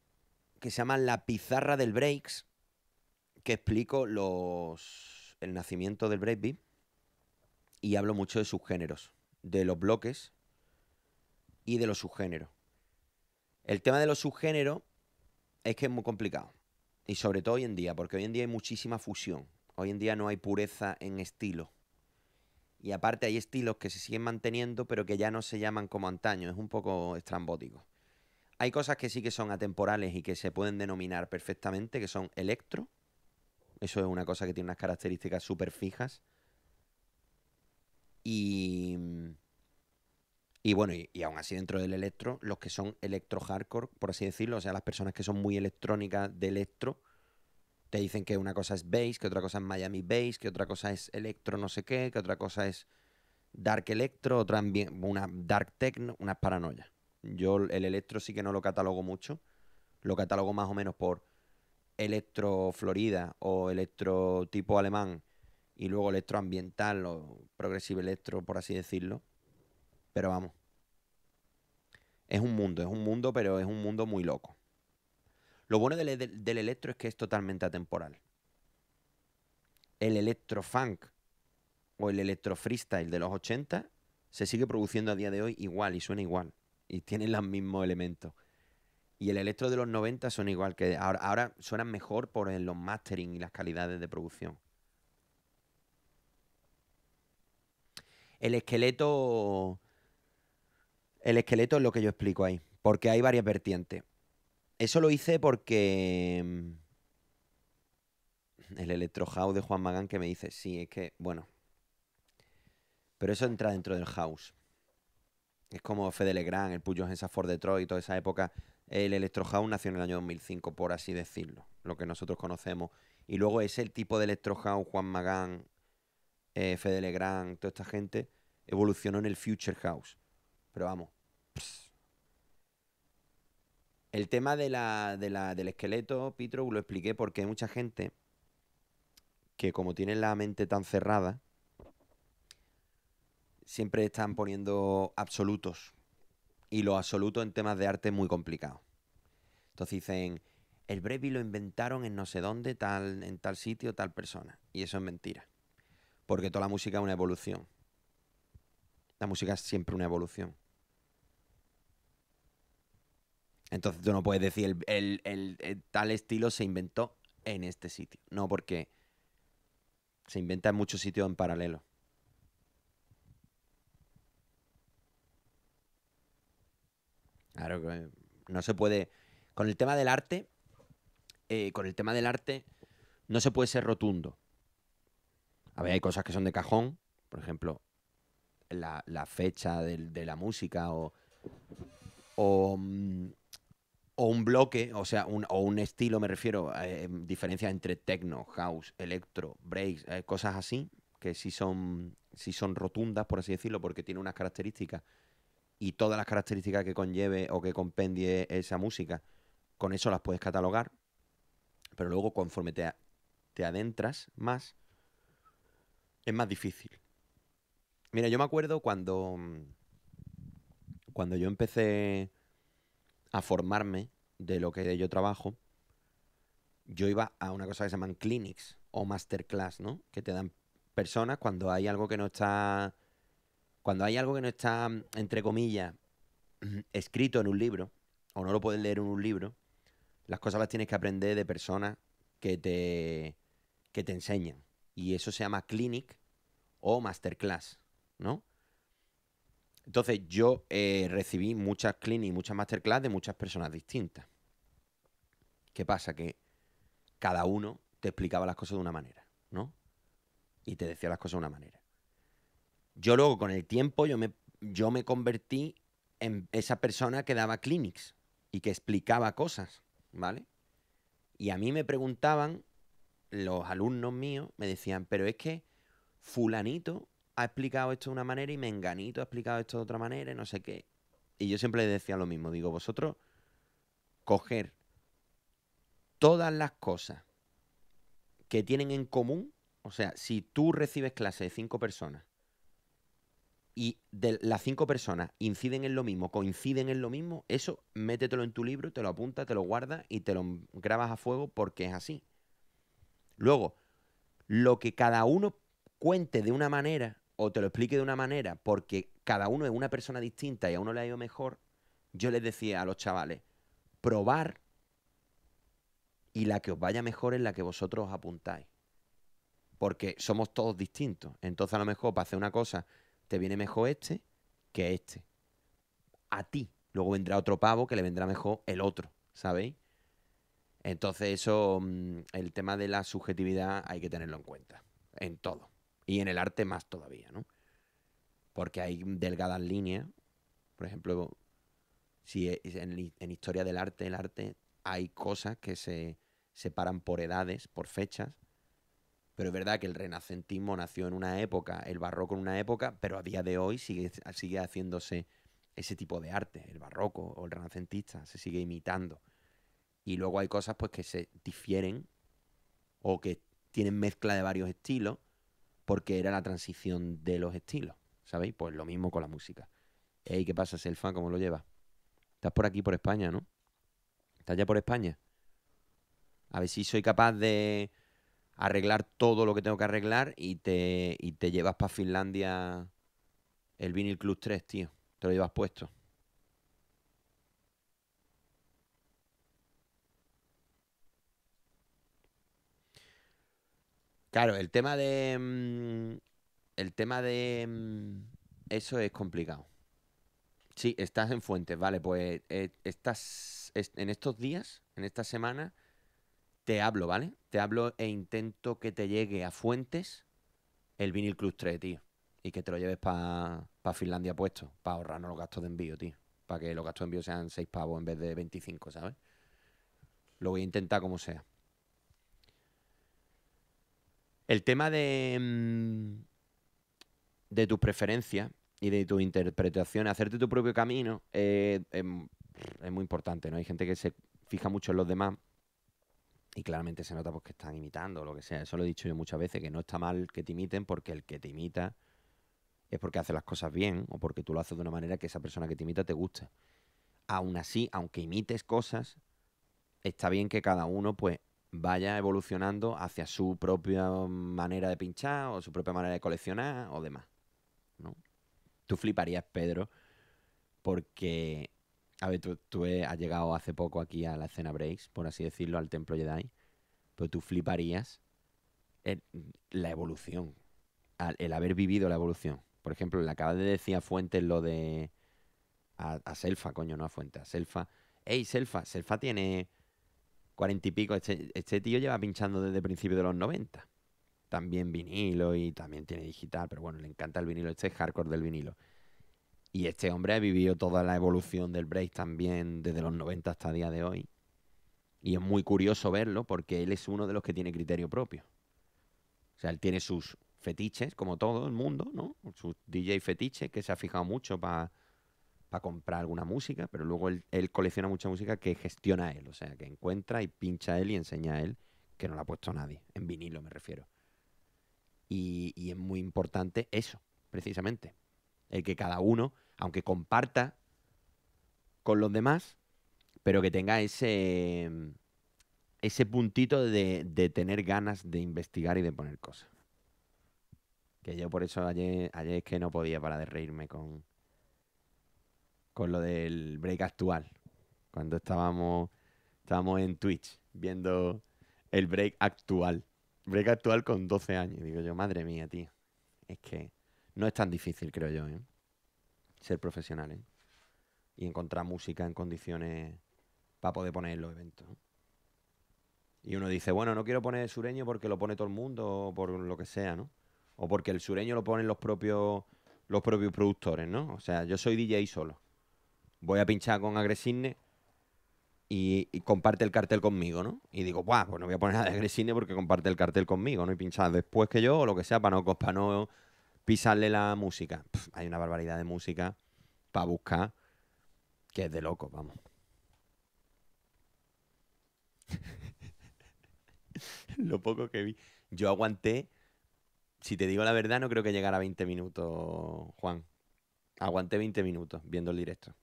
que se llaman La pizarra del breaks, que explico los... el nacimiento del breakbeat y hablo mucho de sus géneros de los bloques y de los subgéneros. El tema de los subgéneros es que es muy complicado. Y sobre todo hoy en día, porque hoy en día hay muchísima fusión. Hoy en día no hay pureza en estilo. Y aparte hay estilos que se siguen manteniendo, pero que ya no se llaman como antaño. Es un poco estrambótico. Hay cosas que sí que son atemporales y que se pueden denominar perfectamente, que son electro. Eso es una cosa que tiene unas características súper fijas. Y, bueno, y, aún así dentro del electro, los que son electro hardcore, por así decirlo, o sea, las personas que son muy electrónicas de electro, te dicen que una cosa es bass, que otra cosa es Miami bass, que otra cosa es electro no sé qué, que otra cosa es dark electro, otra una dark techno, unas paranoias. Yo el electro sí que no lo catalogo mucho, lo catalogo más o menos por electro Florida o electro tipo alemán y luego electroambiental o progresivo electro, por así decirlo. Pero vamos. Es un mundo, es un mundo, pero es un mundo muy loco. Lo bueno del, electro es que es totalmente atemporal. El electrofunk o el electro freestyle de los 80 se sigue produciendo a día de hoy igual y suena igual. Y tienen los mismos elementos. Y el electro de los 90 suena igual que ahora, ahora suenan mejor por los mastering y las calidades de producción. El esqueleto. El esqueleto es lo que yo explico ahí. Porque hay varias vertientes. Eso lo hice porque. Mm, el electro de Juan Magán que me dice, sí, es que, bueno. Pero eso entra dentro del house. Es como Fede Legrand, el Puyo en Ford Detroit, toda esa época. El electro house nació en el año 2005, por así decirlo. Lo que nosotros conocemos. Y luego es el tipo de electro house, Juan Magán, eh, Fede Legrand, toda esta gente evolucionó en el Future House. Pero vamos. El tema de del esqueleto, Pitro, lo expliqué porque hay mucha gente que como tienen la mente tan cerrada, siempre están poniendo absolutos. Y lo absoluto en temas de arte es muy complicado. Entonces dicen, el Brevi lo inventaron en no sé dónde, tal, en tal sitio, tal persona. Y eso es mentira. Porque toda la música es una evolución. La música es siempre una evolución. Entonces tú no puedes decir, el, tal estilo se inventó en este sitio. No, porque se inventa en muchos sitios en paralelo. Claro, que no se puede. Con el tema del arte, eh, con el tema del arte, no se puede ser rotundo. A ver, hay cosas que son de cajón, por ejemplo, la, fecha de, la música o, mm, o, un bloque, o sea, un, o un estilo, me refiero, eh, diferencias entre techno, house, electro, breaks, eh, cosas así, que sí son, son rotundas, por así decirlo, porque tiene unas características y todas las características que conlleve o que compendie esa música, con eso las puedes catalogar, pero luego conforme te, te adentras más, es más difícil. Mira, yo me acuerdo cuando, mm, cuando yo empecé a formarme de lo que yo trabajo, yo iba a una cosa que se llaman clinics o masterclass, ¿no? Que te dan personas cuando hay algo que no está. Cuando hay algo que no está, mm, entre comillas, mm, escrito en un libro, o no lo puedes leer en un libro, las cosas las tienes que aprender de personas que te, que te enseñan. Y eso se llama clinic o masterclass. ¿no? Entonces yo eh, recibí muchas clínicas y muchas masterclass de muchas personas distintas. ¿Qué pasa? Que cada uno te explicaba las cosas de una manera, ¿no? Y te decía las cosas de una manera. Yo luego con el tiempo yo me, yo me convertí en esa persona que daba clinics y que explicaba cosas, ¿vale? Y a mí me preguntaban, los alumnos míos me decían, pero es que fulanito ha explicado esto de una manera y me enganito... ha explicado esto de otra manera y no sé qué. Y yo siempre le decía lo mismo, digo, vosotros coger todas las cosas que tienen en común, o sea, si tú recibes clase de cinco personas y de las cinco personas inciden en lo mismo, coinciden en lo mismo, eso métetelo en tu libro, te lo apunta, te lo guardas y te lo grabas a fuego porque es así. Luego, lo que cada uno cuente de una manera o te lo explique de una manera, porque cada uno es una persona distinta y a uno le ha ido mejor, yo les decía a los chavales, probar y la que os vaya mejor es la que vosotros os apuntáis. Porque somos todos distintos. Entonces a lo mejor para hacer una cosa te viene mejor este que este. A ti. Luego vendrá otro pavo que le vendrá mejor el otro, ¿sabéis? Entonces eso, mm, el tema de la subjetividad hay que tenerlo en cuenta. En todo. Y en el arte más todavía, ¿no? Porque hay delgadas líneas. Por ejemplo, si e, en, historia del arte, el arte, hay cosas que se separan por edades, por fechas. Pero es verdad que el renacentismo nació en una época, el barroco en una época, pero a día de hoy sigue, sigue haciéndose ese tipo de arte, el barroco o el renacentista, se sigue imitando. Y luego hay cosas pues que se difieren o que tienen mezcla de varios estilos porque era la transición de los estilos, ¿sabéis? Pues lo mismo con la música. Ey, ¿qué pasa, Selfa? ¿Cómo lo llevas? Estás por aquí, por España, ¿no? Estás ya por España. A ver si soy capaz de arreglar todo lo que tengo que arreglar y te, y te llevas para Finlandia el vinil Club 3, tío. Te lo llevas puesto. Claro, el tema de. Mm, el tema de. Mm, eso es complicado. Sí, estás en Fuentes, vale, pues eh, estás en estos días, en esta semana, te hablo, ¿vale? Te hablo e intento que te llegue a Fuentes el vinil Club 3, tío. Y que te lo lleves para Finlandia puesto, para ahorrarnos los gastos de envío, tío. Para que los gastos de envío sean 6 pavos en vez de 25, ¿sabes? Lo voy a intentar como sea. El tema de, mm, de tus preferencias y de tu interpretación, hacerte tu propio camino, eh, mm, es muy importante, ¿no? Hay gente que se fija mucho en los demás y claramente se nota porque pues, están imitando o lo que sea. Eso lo he dicho yo muchas veces, que no está mal que te imiten porque el que te imita es porque hace las cosas bien o porque tú lo haces de una manera que esa persona que te imita te gusta. Aún así, aunque imites cosas, está bien que cada uno pues vaya evolucionando hacia su propia manera de pinchar o su propia manera de coleccionar o demás. ¿no? Tú fliparías, Pedro, porque, a ver, tú, has llegado hace poco aquí a la escena Breaks, por así decirlo, al Templo Jedi, pero tú fliparías la evolución, el, haber vivido la evolución. Por ejemplo, le acabas de decir a Fuentes lo de... A, a Selfa, coño, no a Fuentes, a Selfa. Ey, Selfa, Selfa tiene cuarenta y pico. Este, este, tío lleva pinchando desde principios de los 90. También vinilo y también tiene digital, pero bueno, le encanta el vinilo. Este es hardcore del vinilo. Y este hombre ha vivido toda la evolución del break también desde los 90 hasta día de hoy. Y es muy curioso verlo porque él es uno de los que tiene criterio propio. O sea, él tiene sus fetiches, como todo el mundo, ¿no? Sus DJ fetiches, que se ha fijado mucho para a comprar alguna música, pero luego él, colecciona mucha música que gestiona él, o sea, que encuentra y pincha él y enseña a él, que no la ha puesto nadie, en vinilo me refiero. Y, es muy importante eso, precisamente, el que cada uno, aunque comparta con los demás, pero que tenga ese, ese puntito de, tener ganas de investigar y de poner cosas. Que yo por eso ayer, ayer es que no podía parar de reírme con, con lo del break actual. Cuando estábamos, estábamos en Twitch viendo el break actual. Break actual con 12 años. Digo yo, madre mía, tío. Es que no es tan difícil, creo yo, ¿eh? ser profesional ¿eh? y encontrar música en condiciones para poder poner en los eventos. Y uno dice, bueno, no quiero poner sureño porque lo pone todo el mundo o por lo que sea, ¿no? O porque el sureño lo ponen los propios, los propios productores, ¿no? O sea, yo soy DJ solo voy a pinchar con Agresine y, comparte el cartel conmigo, ¿no? Y digo, guau, pues no voy a poner nada de porque comparte el cartel conmigo, ¿no? Y pinchar después que yo o lo que sea para no, para no pisarle la música. hay una barbaridad de música para buscar que es de loco, vamos. <laughs> lo poco que vi. Yo aguanté, si te digo la verdad, no creo que llegara a 20 minutos, Juan. Aguanté 20 minutos viendo el directo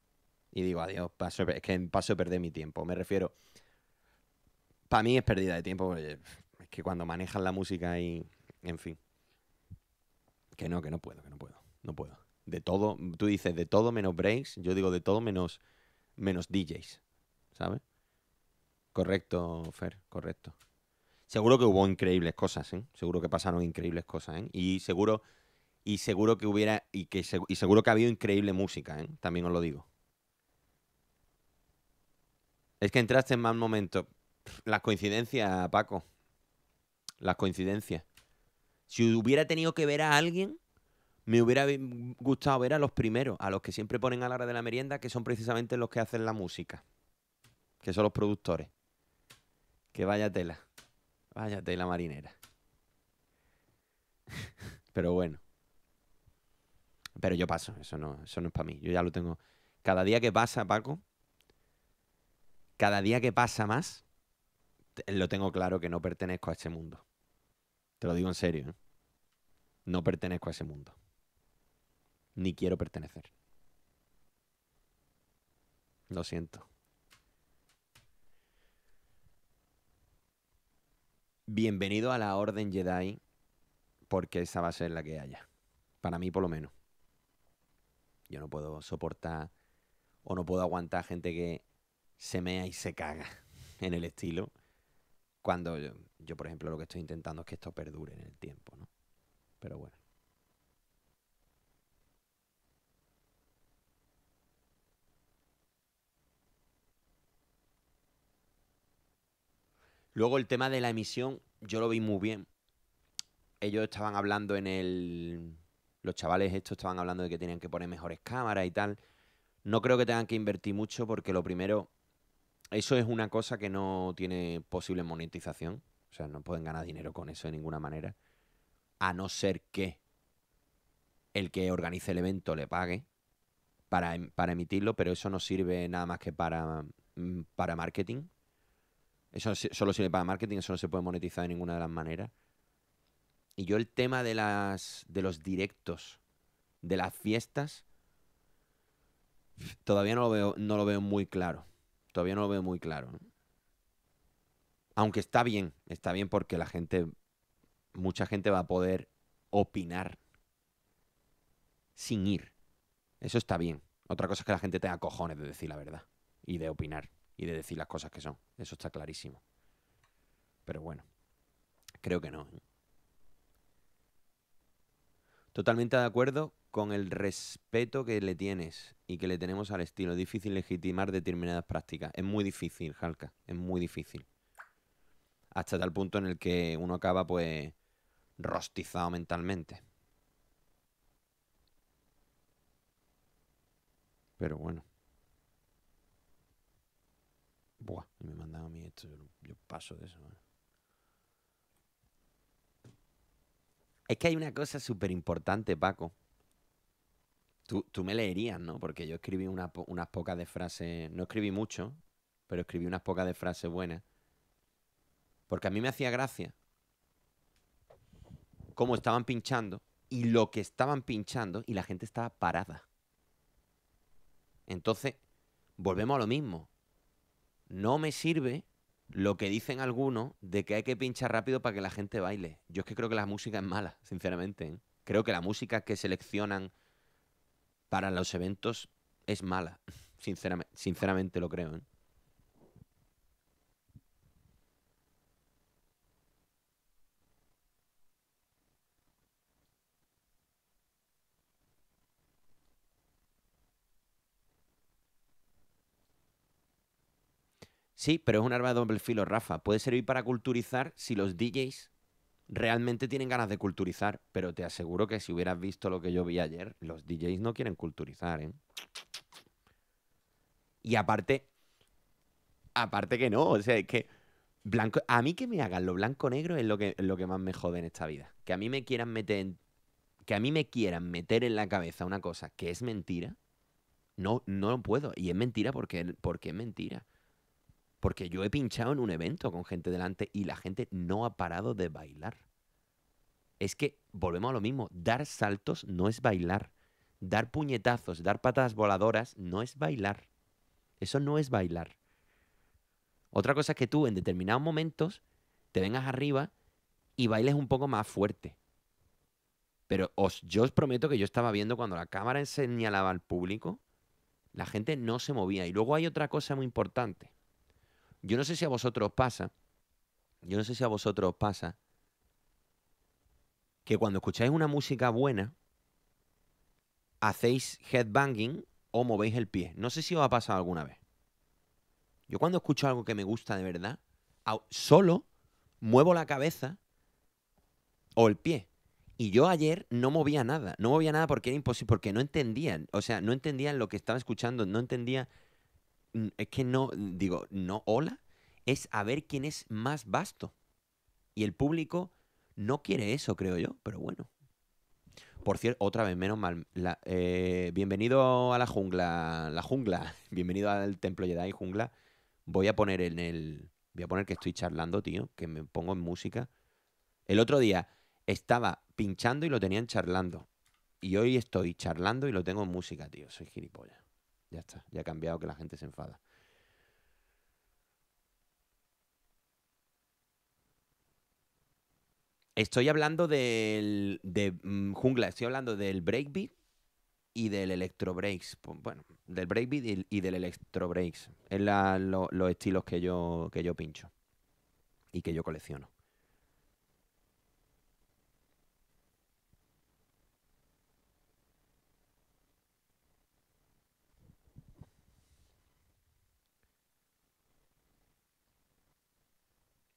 y digo, adiós, es que paso a perder mi tiempo. Me refiero, para mí es pérdida de tiempo, es que cuando manejan la música y, en fin, que no, que no puedo, que no puedo, no puedo. De todo, tú dices de todo menos breaks, yo digo de todo menos, menos DJs, ¿sabes? Correcto, Fer, correcto. Seguro que hubo increíbles cosas, ¿eh? Seguro que pasaron increíbles cosas, ¿eh? Y seguro, y seguro que hubiera, y, que, y seguro que ha habido increíble música, ¿eh? También os lo digo. Es que entraste en mal momento. Las coincidencias, Paco. Las coincidencias. Si hubiera tenido que ver a alguien, me hubiera gustado ver a los primeros, a los que siempre ponen a la hora de la merienda, que son precisamente los que hacen la música. Que son los productores. Que vaya tela. Vaya tela marinera. <laughs> Pero bueno. Pero yo paso, eso no, eso no es para mí. Yo ya lo tengo. Cada día que pasa, Paco, cada día que pasa más, lo tengo claro que no pertenezco a ese mundo. Te lo digo en serio. ¿eh? No pertenezco a ese mundo. Ni quiero pertenecer. Lo siento. Bienvenido a la Orden Jedi, porque esa va a ser la que haya. Para mí, por lo menos. Yo no puedo soportar o no puedo aguantar gente que se mea y se caga <laughs> en el estilo. Cuando yo, por ejemplo, lo que estoy intentando es que esto perdure en el tiempo, ¿no? Pero bueno. Luego el tema de la emisión, yo lo vi muy bien. Ellos estaban hablando en el... Los chavales estos estaban hablando de que tenían que poner mejores cámaras y tal. No creo que tengan que invertir mucho porque lo primero eso es una cosa que no tiene posible monetización. O sea, no pueden ganar dinero con eso de ninguna manera. A no ser que el que organice el evento le pague para, em, emitirlo, pero eso no sirve nada más que para, mm, para marketing. Eso solo sirve para marketing, eso no se puede monetizar de ninguna de las maneras. Y yo el tema de, las, de los directos, de las fiestas, todavía no lo veo, no lo veo muy claro. Todavía no lo veo muy claro. Aunque está bien, está bien porque la gente, mucha gente va a poder opinar sin ir. Eso está bien. Otra cosa es que la gente tenga cojones de decir la verdad y de opinar y de decir las cosas que son. Eso está clarísimo. Pero bueno, creo que no. ¿eh? Totalmente de acuerdo con el respeto que le tienes y que le tenemos al estilo. Es difícil legitimar determinadas prácticas. Es muy difícil, Jalka. Es muy difícil. Hasta tal punto en el que uno acaba, pues, rostizado mentalmente. Pero bueno. Buah, me mandaba a mí esto. Yo, paso de eso. ¿eh? Es que hay una cosa súper importante, Paco. Tú, tú, me leerías, ¿no? Porque yo escribí unas pocas de frases, no escribí mucho, pero escribí unas pocas de frases buenas. Porque a mí me hacía gracia cómo estaban pinchando y lo que estaban pinchando y la gente estaba parada. Entonces, volvemos a lo mismo. No me sirve lo que dicen algunos de que hay que pinchar rápido para que la gente baile. Yo es que creo que la música es mala, sinceramente. ¿eh? Creo que la música que seleccionan para los eventos es mala. <laughs> Sinceramente, lo creo. ¿eh? Sí, pero es un arma de doble filo, Rafa. Puede servir para culturizar si los DJs realmente tienen ganas de culturizar, pero te aseguro que si hubieras visto lo que yo vi ayer, los DJs no quieren culturizar, ¿eh? Y aparte, aparte que no, o sea, es que blanco, a mí que me hagan lo blanco-negro es lo que, es lo que más me jode en esta vida. Que a mí me quieran meter en, que a mí me quieran meter en la cabeza una cosa que es mentira, no, no puedo. Y es mentira porque, porque es mentira. Porque yo he pinchado en un evento con gente delante y la gente no ha parado de bailar. Es que volvemos a lo mismo, dar saltos no es bailar. Dar puñetazos, dar patadas voladoras no es bailar. Eso no es bailar. Otra cosa es que tú en determinados momentos te vengas arriba y bailes un poco más fuerte. Pero os, yo os prometo que yo estaba viendo cuando la cámara señalaba al público, la gente no se movía. Y luego hay otra cosa muy importante. Yo no sé si a vosotros pasa, yo no sé si a vosotros pasa, que cuando escucháis una música buena, hacéis headbanging o movéis el pie. No sé si os ha pasado alguna vez. Yo cuando escucho algo que me gusta de verdad, solo muevo la cabeza o el pie. Y yo ayer no movía nada, no movía nada porque era imposible, porque no entendían, o sea, no entendían lo que estaba escuchando, no entendía es que no, digo, no hola, es a ver quién es más vasto. Y el público no quiere eso, creo yo, pero bueno. Por cierto, otra vez, menos mal. Eh, bienvenido a la jungla. La jungla. <laughs> Bienvenido al Templo Jedi Jungla. Voy a poner en el. Voy a poner que estoy charlando, tío. Que me pongo en música. El otro día estaba pinchando y lo tenían charlando. Y hoy estoy charlando y lo tengo en música, tío. Soy gilipollas. Ya está, ya ha cambiado que la gente se enfada. Estoy hablando del, de mm, jungla, estoy hablando del breakbeat y del electrobreaks. Bueno, del breakbeat y del electrobreaks. Es los estilos que yo, que yo pincho y que yo colecciono.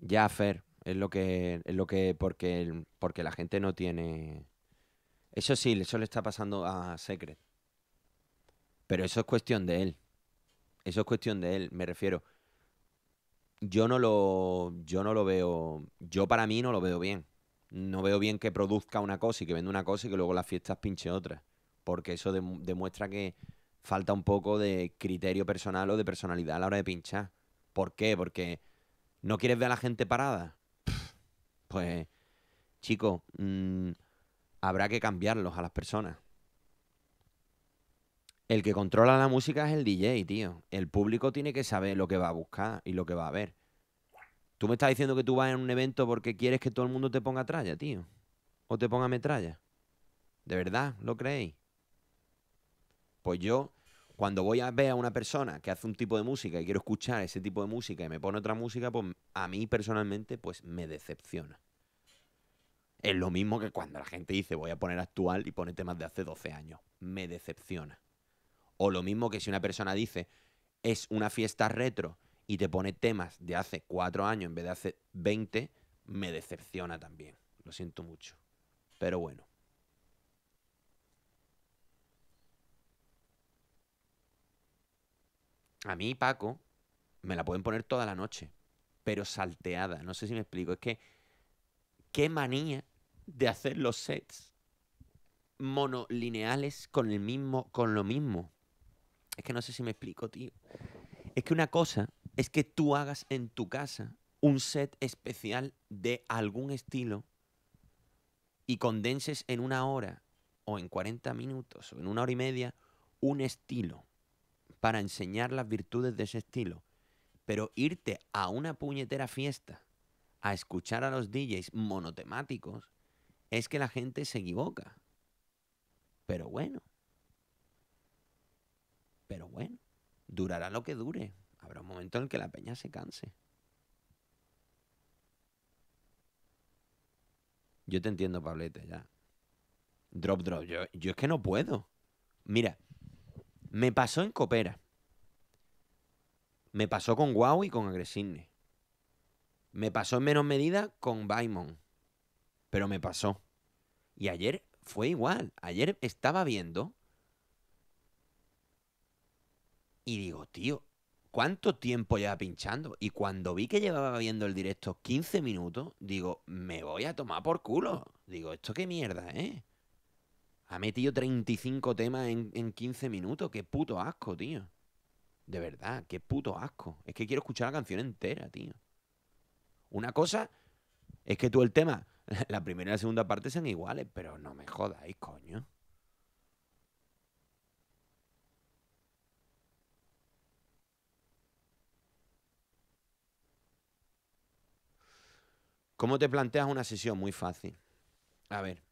Ya, Fer, es lo que, es lo que, porque, porque la gente no tiene... Eso sí, eso le está pasando a Secret. Pero eso es cuestión de él. Eso es cuestión de él, me refiero. Yo no lo. Yo no lo veo. Yo para mí no lo veo bien. No veo bien que produzca una cosa y que venda una cosa y que luego las fiestas pinche otra. Porque eso demuestra que falta un poco de criterio personal o de personalidad a la hora de pinchar. ¿Por qué? Porque ¿No quieres ver a la gente parada? Pues, chico, mm, habrá que cambiarlos a las personas. El que controla la música es el DJ, tío. El público tiene que saber lo que va a buscar y lo que va a ver. Tú me estás diciendo que tú vas a un evento porque quieres que todo el mundo te ponga tralla, tío. O te ponga metralla. ¿De verdad? ¿Lo creéis? Pues yo cuando voy a ver a una persona que hace un tipo de música y quiero escuchar ese tipo de música y me pone otra música, pues a mí personalmente pues me decepciona. Es lo mismo que cuando la gente dice voy a poner actual y pone temas de hace 12 años. Me decepciona. O lo mismo que si una persona dice es una fiesta retro y te pone temas de hace 4 años en vez de hace 20, me decepciona también. Lo siento mucho. Pero bueno. a mí, Paco, me la pueden poner toda la noche, pero salteada. No sé si me explico. Es que, qué manía de hacer los sets monolineales con el mismo, con lo mismo. Es que no sé si me explico, tío. Es que una cosa es que tú hagas en tu casa un set especial de algún estilo y condenses en una hora o en 40 minutos o en una hora y media un estilo para enseñar las virtudes de ese estilo. Pero irte a una puñetera fiesta a escuchar a los DJs monotemáticos es que la gente se equivoca. Pero bueno. Pero bueno. Durará lo que dure. Habrá un momento en el que la peña se canse. Yo te entiendo, Pablete, ya. Drop, drop. Yo, yo es que no puedo. Mira, me pasó en Copera. Me pasó con Wow y con agresine Me pasó en menos medida con Baimon. Pero me pasó. Y ayer fue igual. Ayer estaba viendo. Y digo, tío, ¿cuánto tiempo lleva pinchando? Y cuando vi que llevaba viendo el directo 15 minutos, digo, me voy a tomar por culo. Digo, ¿esto qué mierda, eh? Ha metido 35 temas en, en 15 minutos. Qué puto asco, tío. De verdad, qué puto asco. Es que quiero escuchar la canción entera, tío. Una cosa es que tú el tema, <laughs> la primera y la segunda parte sean iguales, pero no me jodáis, coño. ¿Cómo te planteas una sesión? Muy fácil. A ver,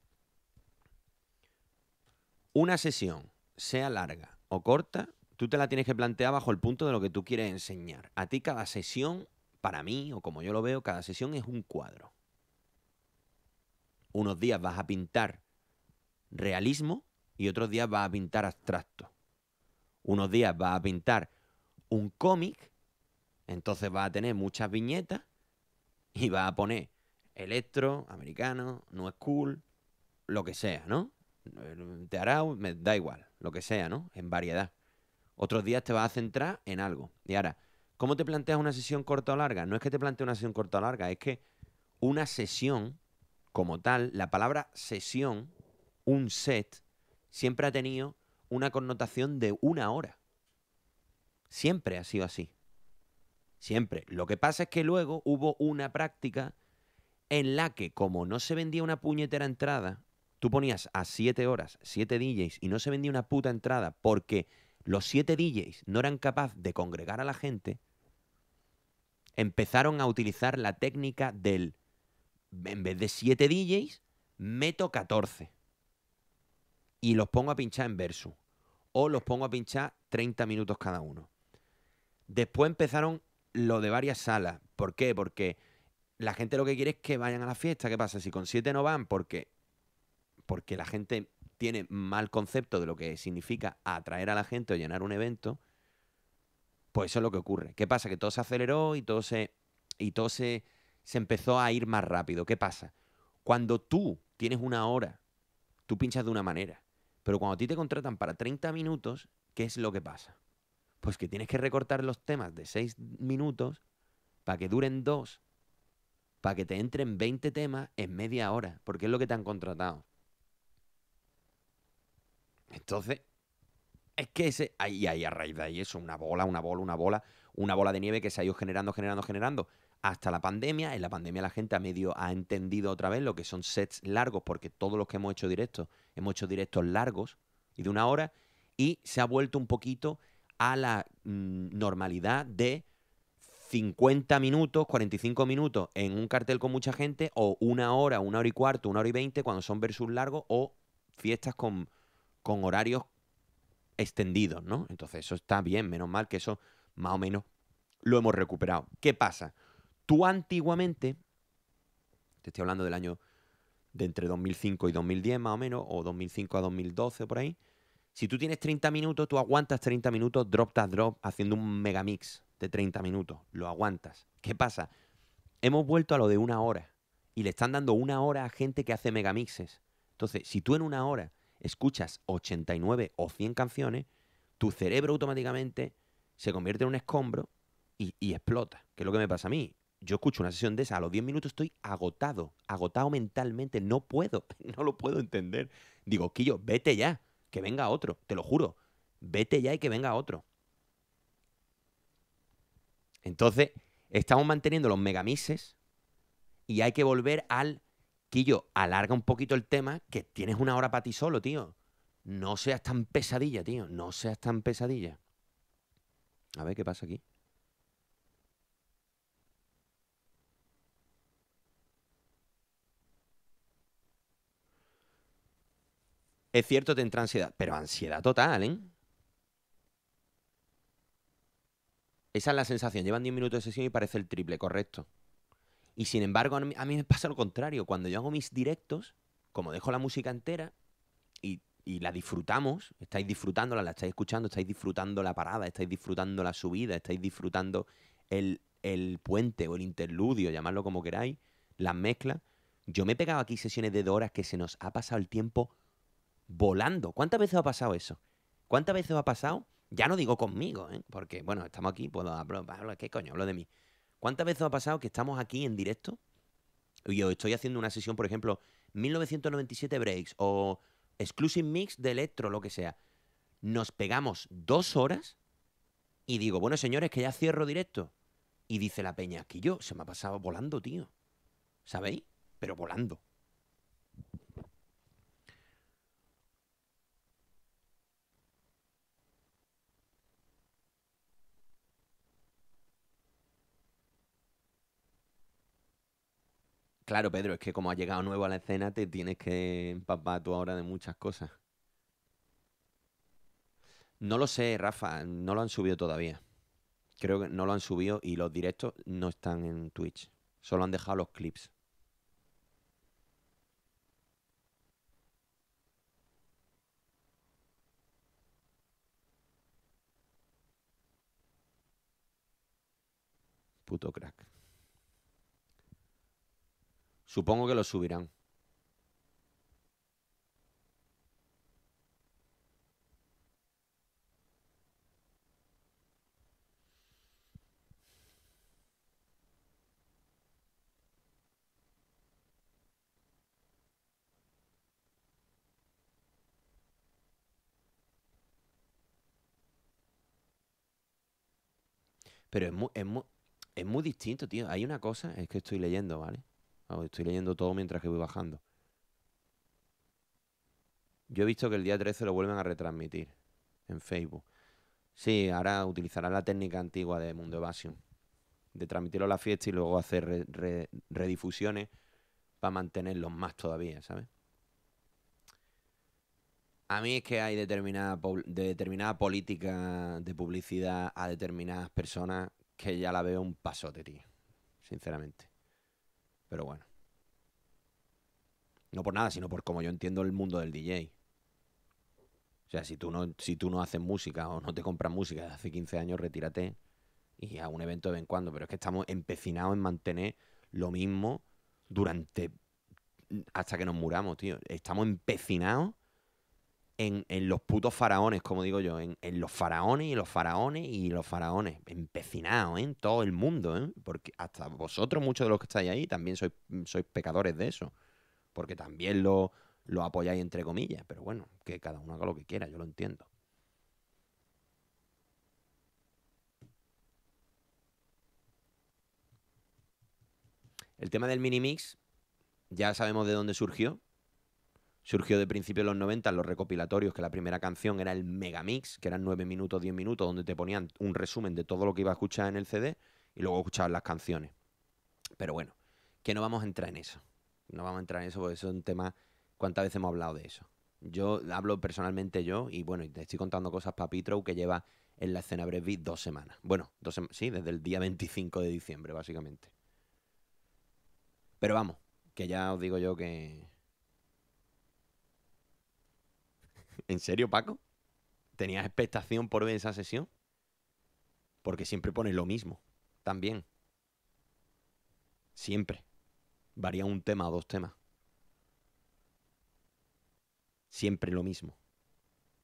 una sesión, sea larga o corta, tú te la tienes que plantear bajo el punto de lo que tú quieres enseñar. A ti cada sesión, para mí, o como yo lo veo, cada sesión es un cuadro. Unos días vas a pintar realismo y otros días vas a pintar abstracto. Unos días vas a pintar un cómic, entonces vas a tener muchas viñetas y vas a poner electro, americano, no es cool, lo que sea, ¿no? Eh, te hará, me da igual, lo que sea, ¿no? En variedad. Otros días te vas a centrar en algo. Y ahora, ¿cómo te planteas una sesión corta o larga? No es que te plantees una sesión corta o larga, es que una sesión, como tal, la palabra sesión, un set, siempre ha tenido una connotación de una hora. Siempre ha sido así. Siempre. Lo que pasa es que luego hubo una práctica en la que, como no se vendía una puñetera entrada tú ponías a 7 horas, 7 DJs y no se vendía una puta entrada porque los 7 DJs no eran capaces de congregar a la gente, empezaron a utilizar la técnica del, en vez de 7 DJs, meto 14. Y los pongo a pinchar en verso. O los pongo a pinchar 30 minutos cada uno. Después empezaron lo de varias salas. ¿Por qué? Porque la gente lo que quiere es que vayan a la fiesta. ¿Qué pasa? Si con 7 no van, porque porque la gente tiene mal concepto de lo que significa atraer a la gente o llenar un evento, pues eso es lo que ocurre. ¿Qué pasa? Que todo se aceleró y todo se. y todo se, empezó a ir más rápido. ¿Qué pasa? Cuando tú tienes una hora, tú pinchas de una manera. Pero cuando a ti te contratan para 30 minutos, ¿qué es lo que pasa? Pues que tienes que recortar los temas de 6 minutos para que duren 2, para que te entren 20 temas en media hora, porque es lo que te han contratado. Entonces, es que ese, ahí, hay a raíz de ahí, eso, una bola, una bola, una bola, una bola de nieve que se ha ido generando, generando, generando. Hasta la pandemia, en la pandemia la gente a medio ha entendido otra vez lo que son sets largos, porque todos los que hemos hecho directos, hemos hecho directos largos y de una hora, y se ha vuelto un poquito a la mm, normalidad de 50 minutos, 45 minutos en un cartel con mucha gente, o una hora, una hora y cuarto, una hora y veinte cuando son versus largos, o fiestas con con horarios extendidos, ¿no? Entonces eso está bien, menos mal que eso más o menos lo hemos recuperado. ¿Qué pasa? Tú antiguamente, te estoy hablando del año de entre 2005 y 2010 más o menos, o 2005 a 2012 por ahí, si tú tienes 30 minutos, tú aguantas 30 minutos drop tras drop haciendo un megamix de 30 minutos, lo aguantas. ¿Qué pasa? Hemos vuelto a lo de una hora y le están dando una hora a gente que hace megamixes. Entonces, si tú en una hora escuchas 89 o 100 canciones, tu cerebro automáticamente se convierte en un escombro y, explota, que es lo que me pasa a mí. Yo escucho una sesión de esa, a los 10 minutos estoy agotado, agotado mentalmente, no puedo, <laughs> no lo puedo entender. Digo, Quillo, vete ya, que venga otro, te lo juro, vete ya y que venga otro. Entonces, estamos manteniendo los megamises y hay que volver al Quillo, alarga un poquito el tema, que tienes una hora para ti solo, tío. No seas tan pesadilla, tío. No seas tan pesadilla. A ver qué pasa aquí. Es cierto, te entra ansiedad, pero ansiedad total, ¿eh? Esa es la sensación. Llevan 10 minutos de sesión y parece el triple, correcto. Y sin embargo, a mí me pasa lo contrario. Cuando yo hago mis directos, como dejo la música entera y, la disfrutamos, estáis disfrutándola, la estáis escuchando, estáis disfrutando la parada, estáis disfrutando la subida, estáis disfrutando el, puente o el interludio, llamarlo como queráis, las mezcla. Yo me he pegado aquí sesiones de horas que se nos ha pasado el tiempo volando. ¿Cuántas veces ha pasado eso? ¿Cuántas veces ha pasado? Ya no digo conmigo, ¿eh? porque bueno, estamos aquí, puedo hablar, ¿qué coño? Hablo de mí. ¿Cuántas veces ha pasado que estamos aquí en directo? Y yo estoy haciendo una sesión, por ejemplo, 1997 Breaks o Exclusive Mix de Electro, lo que sea. Nos pegamos dos horas y digo, bueno, señores, que ya cierro directo. Y dice la peña, que yo se me ha pasado volando, tío. ¿Sabéis? Pero volando. Claro, Pedro, es que como ha llegado nuevo a la escena, te tienes que empapar tú ahora de muchas cosas. No lo sé, Rafa, no lo han subido todavía. Creo que no lo han subido y los directos no están en Twitch. Solo han dejado los clips. Puto crack. Supongo que lo subirán. Pero es muy, es muy, distinto, tío. Hay una cosa, es que estoy leyendo, ¿vale? estoy leyendo todo mientras que voy bajando. Yo he visto que el día 13 lo vuelven a retransmitir en Facebook. Sí, ahora utilizarán la técnica antigua de Mundo Evasion De transmitirlo a la fiesta y luego hacer redifusiones para mantenerlos más todavía, ¿sabes? A mí es que hay determinada, determinada política de publicidad a determinadas personas que ya la veo un pasote, tío. Sinceramente. Pero bueno. No por nada, sino por como yo entiendo el mundo del DJ. O sea, si tú no, si tú no haces música o no te compras música hace 15 años, retírate y a un evento de vez en cuando. Pero es que estamos empecinados en mantener lo mismo durante hasta que nos muramos, tío. Estamos empecinados en, los putos faraones, como digo yo, en, los faraones y los faraones y los faraones, empecinados en ¿eh? todo el mundo, ¿eh? porque hasta vosotros, muchos de los que estáis ahí, también sois, pecadores de eso, porque también lo, lo apoyáis entre comillas, pero bueno, que cada uno haga lo que quiera, yo lo entiendo. El tema del mini mix ya sabemos de dónde surgió, Surgió de principios de los 90 los recopilatorios, que la primera canción era el megamix, que eran 9 minutos, 10 minutos, donde te ponían un resumen de todo lo que iba a escuchar en el CD y luego escuchabas las canciones. Pero bueno, que no vamos a entrar en eso. No vamos a entrar en eso porque es un tema. ¿Cuántas veces hemos hablado de eso? Yo hablo personalmente yo y bueno, te estoy contando cosas para Pitrow que lleva en la escena Brevi dos semanas. Bueno, dos sí, desde el día 25 de diciembre, básicamente. Pero vamos, que ya os digo yo que ¿En serio, Paco? ¿Tenías expectación por ver esa sesión? Porque siempre pones lo mismo, también. Siempre. Varía un tema o dos temas. Siempre lo mismo.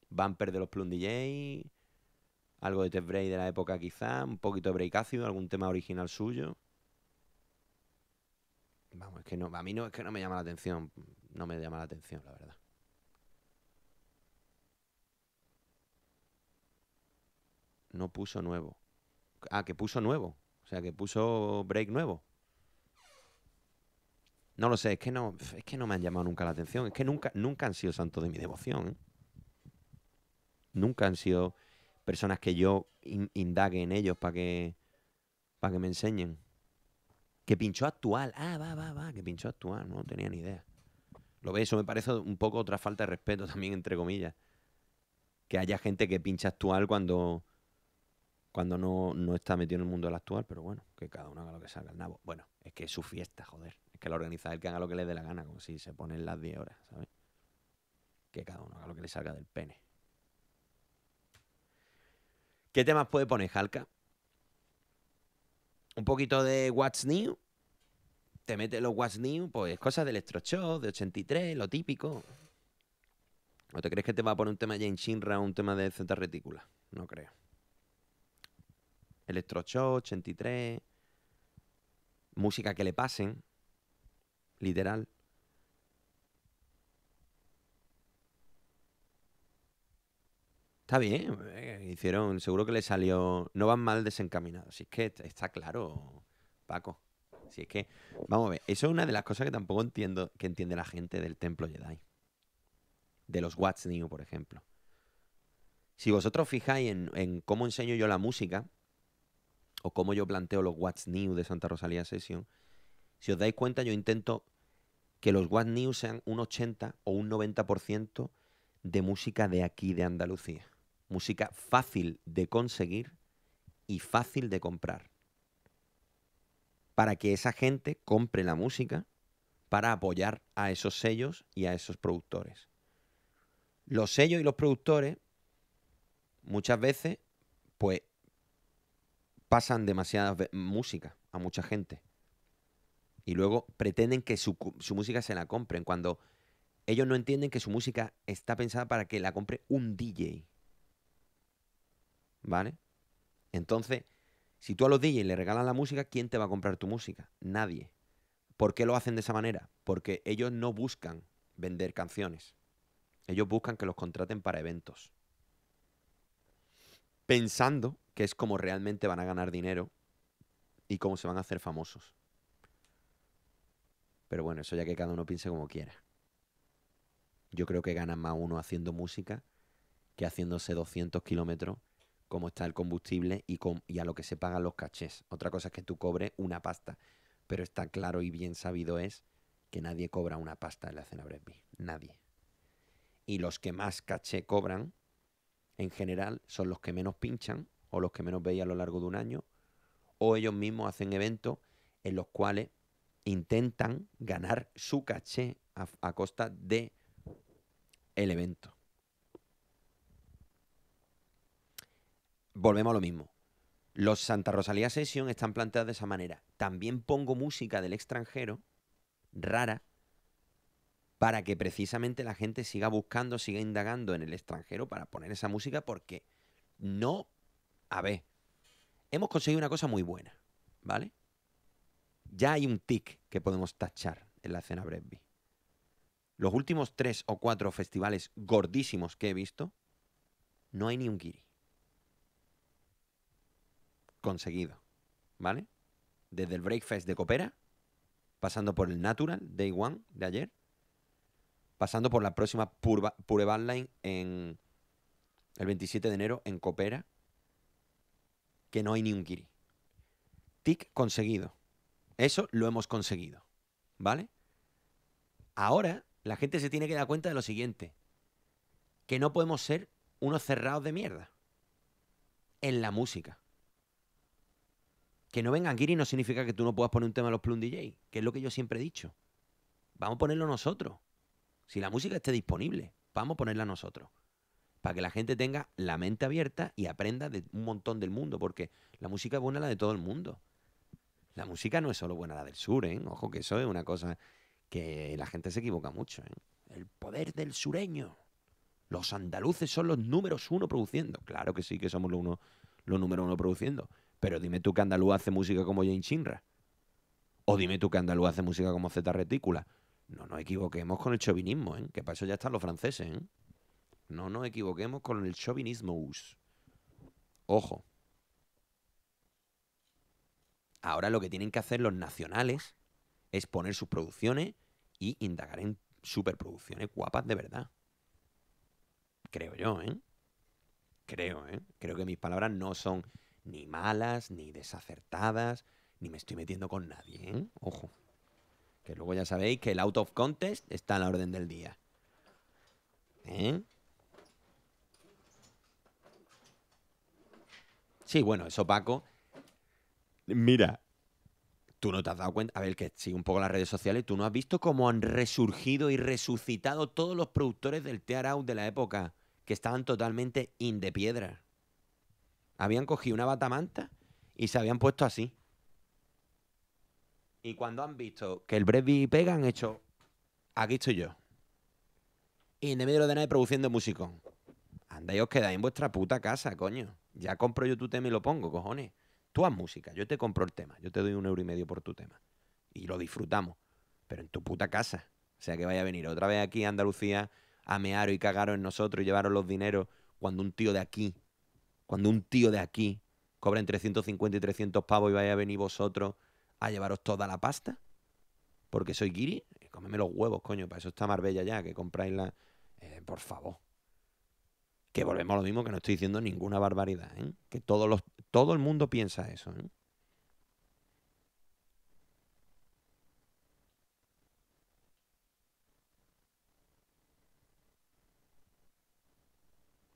Bumper de los Plum DJ, algo de Ted Bray de la época quizá, un poquito de Break algún tema original suyo. Vamos, es que no, a mí no es que no me llama la atención, no me llama la atención, la verdad. no puso nuevo. Ah, que puso nuevo. O sea, que puso break nuevo. No lo sé, es que no, es que no me han llamado nunca la atención. Es que nunca, nunca han sido santos de mi devoción. ¿eh? Nunca han sido personas que yo indague en ellos para que, para que me enseñen. Que pinchó actual. Ah, va, va, va, que pinchó actual. No tenía ni idea. Lo ves, eso me parece un poco otra falta de respeto también, entre comillas. Que haya gente que pincha actual cuando cuando no, está metido en el mundo del actual, pero bueno, que cada uno haga lo que salga el nabo. Bueno, es que es su fiesta, joder. Es que la organiza él que haga lo que le dé la gana, como si se ponen las 10 horas, ¿sabes? Que cada uno haga lo que le salga del pene. ¿Qué temas puede poner Halka? Un poquito de What's New. Te mete los What's New, pues cosas de Show, de 83, lo típico. ¿O te crees que te va a poner un tema de Jane Shinra o un tema de Z Retícula? No creo. Show, 83, música que le pasen, literal. Está bien, eh, hicieron, seguro que le salió, no van mal desencaminados. Si es que está claro, Paco. Si es que, vamos a ver, eso es una de las cosas que tampoco entiendo, que entiende la gente del Templo Jedi. De los Watts New, por ejemplo. Si vosotros fijáis en, en cómo enseño yo la música, o como yo planteo los What's New de Santa Rosalía Session, si os dais cuenta, yo intento que los What's New sean un 80 o un 90% de música de aquí, de Andalucía. Música fácil de conseguir y fácil de comprar. Para que esa gente compre la música para apoyar a esos sellos y a esos productores. Los sellos y los productores muchas veces pues pasan demasiada música a mucha gente. Y luego pretenden que su, música se la compren cuando ellos no entienden que su música está pensada para que la compre un DJ. ¿Vale? Entonces, si tú a los DJs le regalas la música, ¿quién te va a comprar tu música? Nadie. ¿Por qué lo hacen de esa manera? Porque ellos no buscan vender canciones. Ellos buscan que los contraten para eventos. Pensando que es cómo realmente van a ganar dinero y cómo se van a hacer famosos. Pero bueno, eso ya que cada uno piense como quiera. Yo creo que gana más uno haciendo música que haciéndose 200 kilómetros, como está el combustible y, a lo que se pagan los cachés. Otra cosa es que tú cobres una pasta, pero está claro y bien sabido es que nadie cobra una pasta en la cena Bresby. Nadie. Y los que más caché cobran, en general, son los que menos pinchan o los que menos veía a lo largo de un año, o ellos mismos hacen eventos en los cuales intentan ganar su caché a, costa de el evento. Volvemos a lo mismo. Los Santa Rosalía Session están planteados de esa manera. También pongo música del extranjero, rara, para que precisamente la gente siga buscando, siga indagando en el extranjero para poner esa música, porque no a ver, hemos conseguido una cosa muy buena, ¿vale? Ya hay un tic que podemos tachar en la escena Bresby. Los últimos tres o cuatro festivales gordísimos que he visto, no hay ni un guiri. Conseguido, ¿vale? Desde el Breakfast de Copera, pasando por el Natural Day One de ayer, pasando por la próxima Pure Line en el 27 de enero en Copera, que no hay ni un kiri. Tic conseguido. Eso lo hemos conseguido. ¿Vale? Ahora la gente se tiene que dar cuenta de lo siguiente. Que no podemos ser unos cerrados de mierda. En la música. Que no vengan Kiri no significa que tú no puedas poner un tema a los Plum DJ, que es lo que yo siempre he dicho. Vamos a ponerlo nosotros. Si la música esté disponible, vamos a ponerla nosotros para que la gente tenga la mente abierta y aprenda de un montón del mundo, porque la música es buena la de todo el mundo. La música no es solo buena la del sur, ¿eh? Ojo que eso es una cosa que la gente se equivoca mucho. ¿eh? El poder del sureño. Los andaluces son los números uno produciendo. Claro que sí que somos los, uno, los número uno produciendo. Pero dime tú que andaluz hace música como Jane Chinra. O dime tú que andaluz hace música como Z Retícula. No nos equivoquemos con el chauvinismo, ¿eh? que para eso ya están los franceses. ¿eh? No nos equivoquemos con el chauvinismo. Ojo. Ahora lo que tienen que hacer los nacionales es poner sus producciones y indagar en superproducciones guapas de verdad. Creo yo, ¿eh? Creo, ¿eh? Creo que mis palabras no son ni malas, ni desacertadas, ni me estoy metiendo con nadie, ¿eh? Ojo. Que luego ya sabéis que el out of contest está en la orden del día. ¿Eh? Sí, bueno, es opaco. Mira, tú no te has dado cuenta, a ver, que sigue un poco las redes sociales, tú no has visto cómo han resurgido y resucitado todos los productores del Tear de la época, que estaban totalmente in de piedra. Habían cogido una batamanta y se habían puesto así. Y cuando han visto que el Brevi pega, han hecho, aquí estoy yo. Y en medio de nadie produciendo músico. Anda y os quedáis en vuestra puta casa, coño. Ya compro yo tu tema y lo pongo, cojones. Tú haz música, yo te compro el tema, yo te doy un euro y medio por tu tema. Y lo disfrutamos, pero en tu puta casa. O sea que vaya a venir otra vez aquí a Andalucía a mearos y cagaros en nosotros y llevaros los dineros cuando un tío de aquí, cuando un tío de aquí cobra entre 150 y 300 pavos y vaya a venir vosotros a llevaros toda la pasta. Porque soy guiri, cómeme los huevos, coño, para eso está Marbella ya, que compráis la... Eh, por favor. Que volvemos a lo mismo, que no estoy diciendo ninguna barbaridad, ¿eh? que todos todo el mundo piensa eso. ¿eh?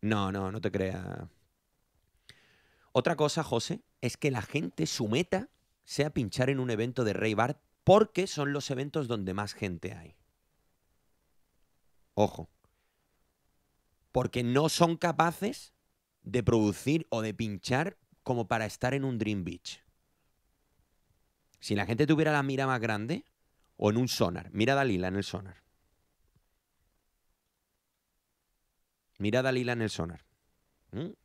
No, no, no te creas. Otra cosa, José, es que la gente, su meta, sea pinchar en un evento de Rey Bart porque son los eventos donde más gente hay. Ojo porque no son capaces de producir o de pinchar como para estar en un Dream Beach. Si la gente tuviera la mira más grande, o en un sonar, mira Dalila en el sonar. Mira Dalila en el sonar,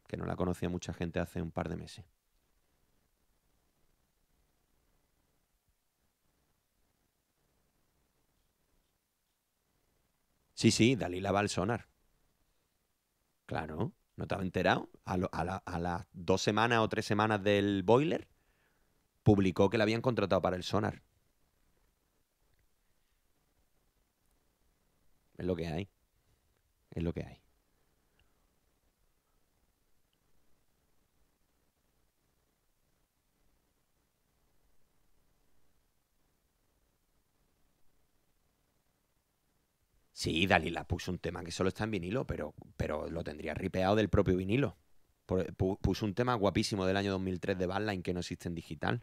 que no la conocía mucha gente hace un par de meses. Sí, sí, Dalila va al sonar. Claro, ¿no estaba enterado? a las dos semanas o tres semanas del boiler, publicó que la habían contratado para el sonar. Es lo que hay. Es lo que hay. Sí, Dalila puso un tema que solo está en vinilo, pero, pero lo tendría ripeado del propio vinilo. Puso un tema guapísimo del año 2003 de Badline que no existe en digital.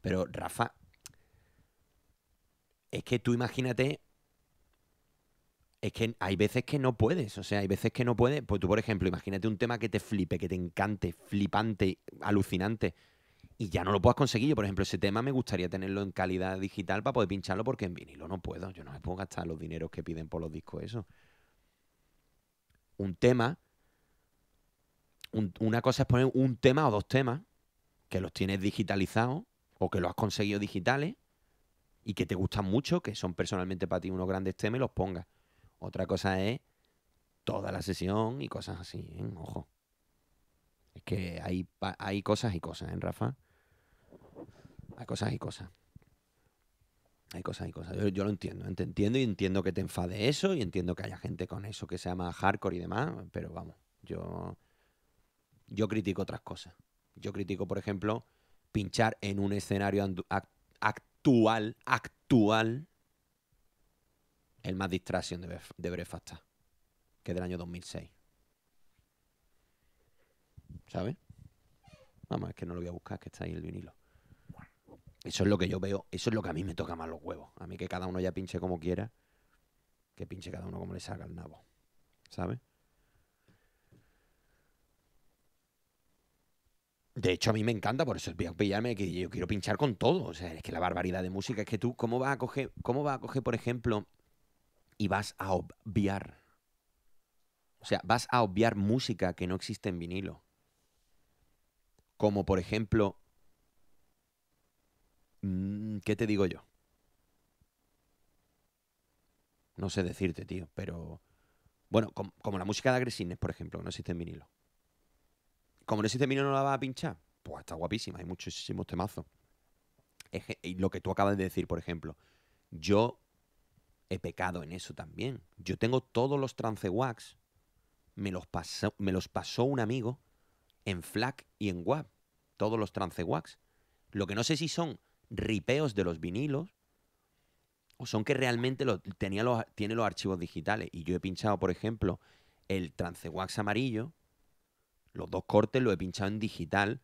Pero Rafa, es que tú imagínate, es que hay veces que no puedes, o sea, hay veces que no puedes. Pues tú, por ejemplo, imagínate un tema que te flipe, que te encante, flipante, alucinante y ya no lo puedas conseguir. Yo, por ejemplo, ese tema me gustaría tenerlo en calidad digital para poder pincharlo, porque en vinilo no puedo. Yo no me puedo gastar los dineros que piden por los discos, eso. Un tema. una cosa es poner un tema o dos temas que los tienes digitalizados o que los has conseguido digitales y que te gustan mucho, que son personalmente para ti unos grandes temas y los pongas. Otra cosa es toda la sesión y cosas así, ¿eh? ojo. Es que hay, hay cosas y cosas, ¿eh, Rafa? Hay cosas y cosas. Hay cosas y cosas. Yo, lo entiendo. ¿eh? entiendo y entiendo que te enfade eso y entiendo que haya gente con eso que se llama hardcore y demás, pero vamos, yo, yo critico otras cosas. Yo critico, por ejemplo, pinchar en un escenario actual, actual, el más distracción de, Brefasta, que es del año 2006 sabe Vamos, es que no lo voy a buscar, que está ahí el vinilo. Eso es lo que yo veo, eso es lo que a mí me toca más los huevos. A mí que cada uno ya pinche como quiera, que pinche cada uno como le salga el nabo, ¿sabes? De hecho, a mí me encanta, por eso pillarme que yo quiero pinchar con todo. O sea, es que la barbaridad de música es que tú, ¿cómo a cómo vas a coger, por ejemplo, y vas a obviar? O sea, vas a obviar música que no existe en vinilo como por ejemplo, mm, ¿qué te digo yo? No sé decirte, tío, pero... Bueno, como, la música de Agresines, por ejemplo, no existe en vinilo. Como no existe en vinilo, no la va a pinchar. Pues está guapísima, hay muchísimos temazos. y lo que tú acabas de decir, por ejemplo, yo he pecado en eso también. Yo tengo todos los trance wax, me los pasó, me los pasó un amigo en FLAC y en WAP todos los trance Lo que no sé si son ripeos de los vinilos o son que realmente lo, tenía los, tiene los archivos digitales. Y yo he pinchado, por ejemplo, el trance amarillo, los dos cortes lo he pinchado en digital,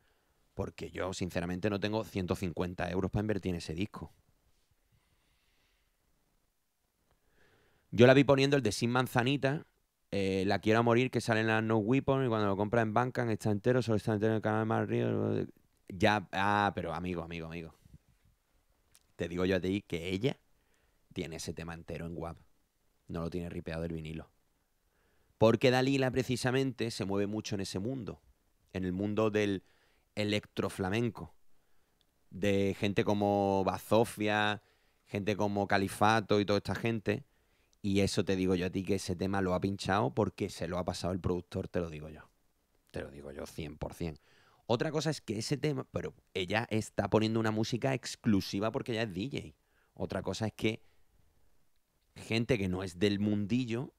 porque yo sinceramente no tengo 150 euros para invertir en ese disco. Yo la vi poniendo el de Sin Manzanita eh, la Quiero a Morir, que sale en la No Weapon, y cuando lo compra en Bankan está entero, solo está entero en el canal de río Ya, ah, pero amigo, amigo, amigo. Te digo yo a ti que ella tiene ese tema entero en WAP. No lo tiene ripeado el vinilo. Porque Dalila precisamente se mueve mucho en ese mundo, en el mundo del electroflamenco, de gente como Bazofia, gente como Califato y toda esta gente, y eso te digo yo a ti que ese tema lo ha pinchado porque se lo ha pasado el productor, te lo digo yo. Te lo digo yo 100%. Otra cosa es que ese tema, pero ella está poniendo una música exclusiva porque ella es DJ. Otra cosa es que gente que no es del mundillo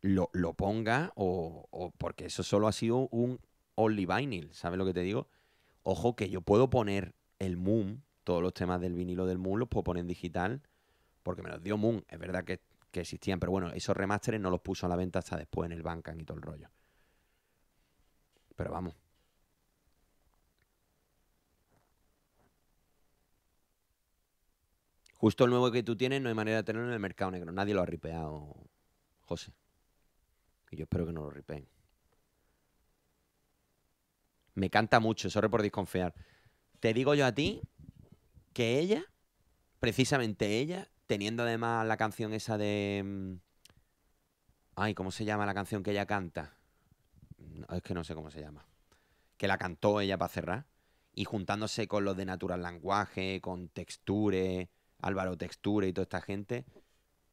lo, lo ponga o, o, porque eso solo ha sido un only vinyl, ¿sabes lo que te digo? Ojo que yo puedo poner el Moon, todos los temas del vinilo del Moon los puedo poner en digital porque me los dio Moon. Es verdad que, existían, pero bueno, esos remasteres no los puso a la venta hasta después en el Bankan y todo el rollo. Pero vamos. Justo el nuevo que tú tienes no hay manera de tenerlo en el mercado negro. Nadie lo ha ripeado, José. Y yo espero que no lo ripeen. Me canta mucho, sorry por desconfiar. Te digo yo a ti que ella, precisamente ella, Teniendo además la canción esa de. Mm, ay, ¿cómo se llama la canción que ella canta? es que no sé cómo se llama. Que la cantó ella para cerrar. Y juntándose con los de Natural Lenguaje, con Texture, Álvaro Texture y toda esta gente.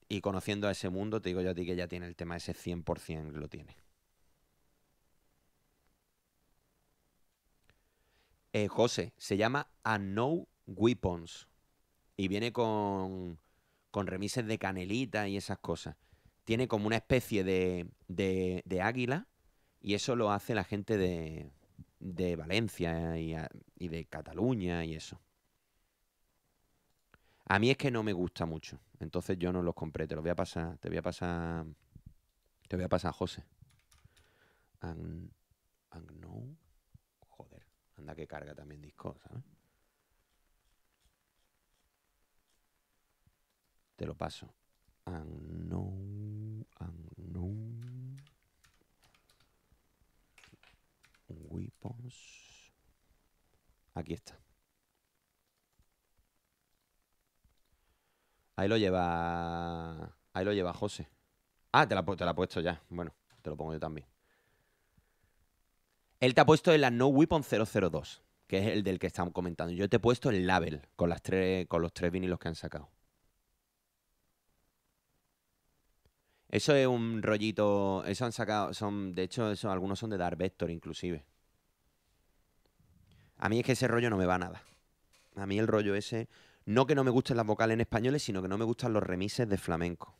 Y conociendo a ese mundo, te digo yo a ti que ella tiene el tema ese 100% lo tiene. Eh, José, se llama A No Weapons. Y viene con con remises de canelita y esas cosas. Tiene como una especie de, de, águila y eso lo hace la gente de, de Valencia y, de Cataluña y eso. A mí es que no me gusta mucho, entonces yo no los compré. Te los voy a pasar, te voy a pasar, te voy a pasar, José. Joder, anda que carga también disco, ¿sabes? Te lo paso. Unknown, no. Weapons. Aquí está. Ahí lo lleva. Ahí lo lleva José. Ah, te la, ha puesto ya. Bueno, te lo pongo yo también. Él te ha puesto el No Weapon 002, que es el del que estamos comentando. Yo te he puesto el label con, las tres, con los tres vinilos que han sacado. Eso es un rollito. Eso han sacado. Son, de hecho, eso, algunos son de Dar Vector, inclusive. A mí es que ese rollo no me va a nada. A mí el rollo ese. No que no me gusten las vocales en españoles, sino que no me gustan los remises de flamenco.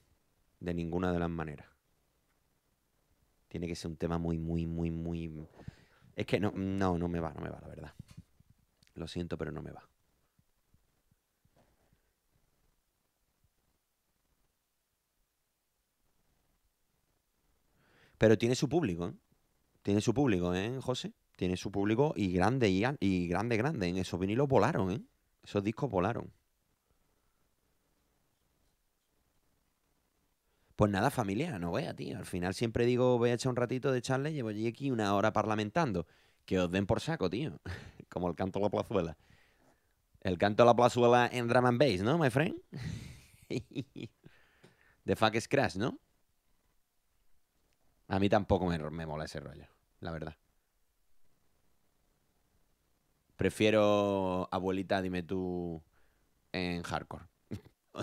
De ninguna de las maneras. Tiene que ser un tema muy, muy, muy, muy. Es que no, no, no me va, no me va, la verdad. Lo siento, pero no me va. Pero tiene su público, ¿eh? Tiene su público, ¿eh, José? Tiene su público y grande, y, grande, grande. En esos vinilos volaron, ¿eh? Esos discos volaron. Pues nada, familia, no vea, tío. Al final siempre digo, voy a echar un ratito de charla llevo allí aquí una hora parlamentando. Que os den por saco, tío. <laughs> Como el canto a la plazuela. El canto a la plazuela en drum and bass, ¿no, my friend? The <laughs> fuck is crash, ¿no? A mí tampoco me, me mola ese rollo, la verdad. Prefiero abuelita, dime tú, en hardcore. <laughs>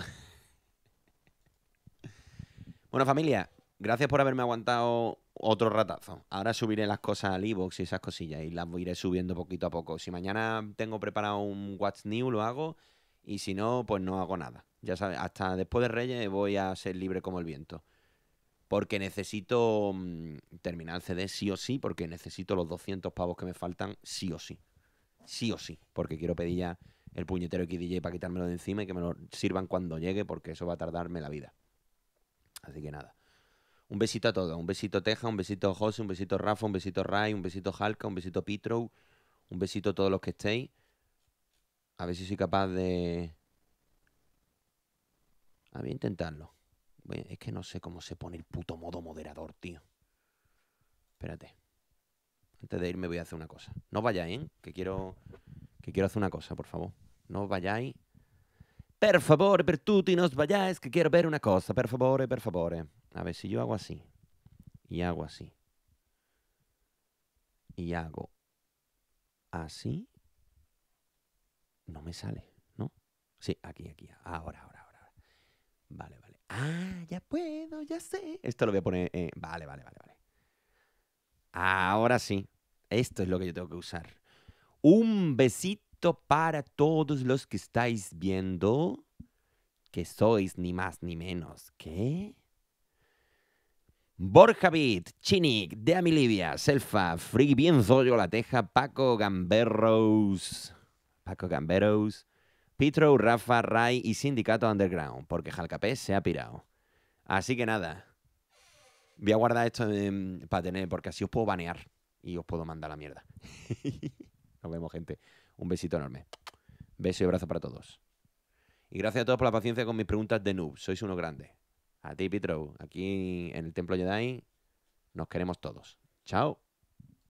bueno, familia, gracias por haberme aguantado otro ratazo. Ahora subiré las cosas al iBox y esas cosillas y las iré subiendo poquito a poco. Si mañana tengo preparado un What's New, lo hago. Y si no, pues no hago nada. Ya sabes, hasta después de Reyes voy a ser libre como el viento porque necesito mm, terminar el CD sí o sí, porque necesito los 200 pavos que me faltan sí o sí. Sí o sí, porque quiero pedir ya el puñetero XDJ para quitármelo de encima y que me lo sirvan cuando llegue, porque eso va a tardarme la vida. Así que nada. Un besito a todos. Un besito Teja, un besito José, un besito Rafa, un besito Ray, un besito Halka, un besito Pitrow, un besito a todos los que estéis. A ver si soy capaz de... A ver, intentarlo. Es que no sé cómo se pone el puto modo moderador, tío. Espérate. Antes de irme voy a hacer una cosa. No vayáis, ¿eh? Que quiero, que quiero hacer una cosa, por favor. No vayáis. Per favor, per tutti, no os vayáis, que quiero ver una cosa. Per favore, por favor. A ver, si yo hago así. Y hago así. Y hago así. No me sale, ¿no? Sí, aquí, aquí. Ahora, ahora, ahora. Vale, vale. Ah, ya puedo, ya sé. Esto lo voy a poner. vale, vale, vale, vale. Ahora sí. Esto es lo que yo tengo que usar. Un besito para todos los que estáis viendo. Que sois ni más ni menos que. Borja Bit, Chinik, Deami Livia, Selfa, Free La Teja, Paco Gamberros. Paco Gamberros. Petro, Rafa, Rai y Sindicato Underground, porque Jalcapé se ha pirado. Así que nada, voy a guardar esto em, para tener, porque así os puedo banear y os puedo mandar la mierda. <laughs> Nos vemos, gente. Un besito enorme. Beso y abrazo para todos. Y gracias a todos por la paciencia con mis preguntas de noob. Sois uno grande. A ti, Pitro. Aquí en el Templo Jedi nos queremos todos. Chao.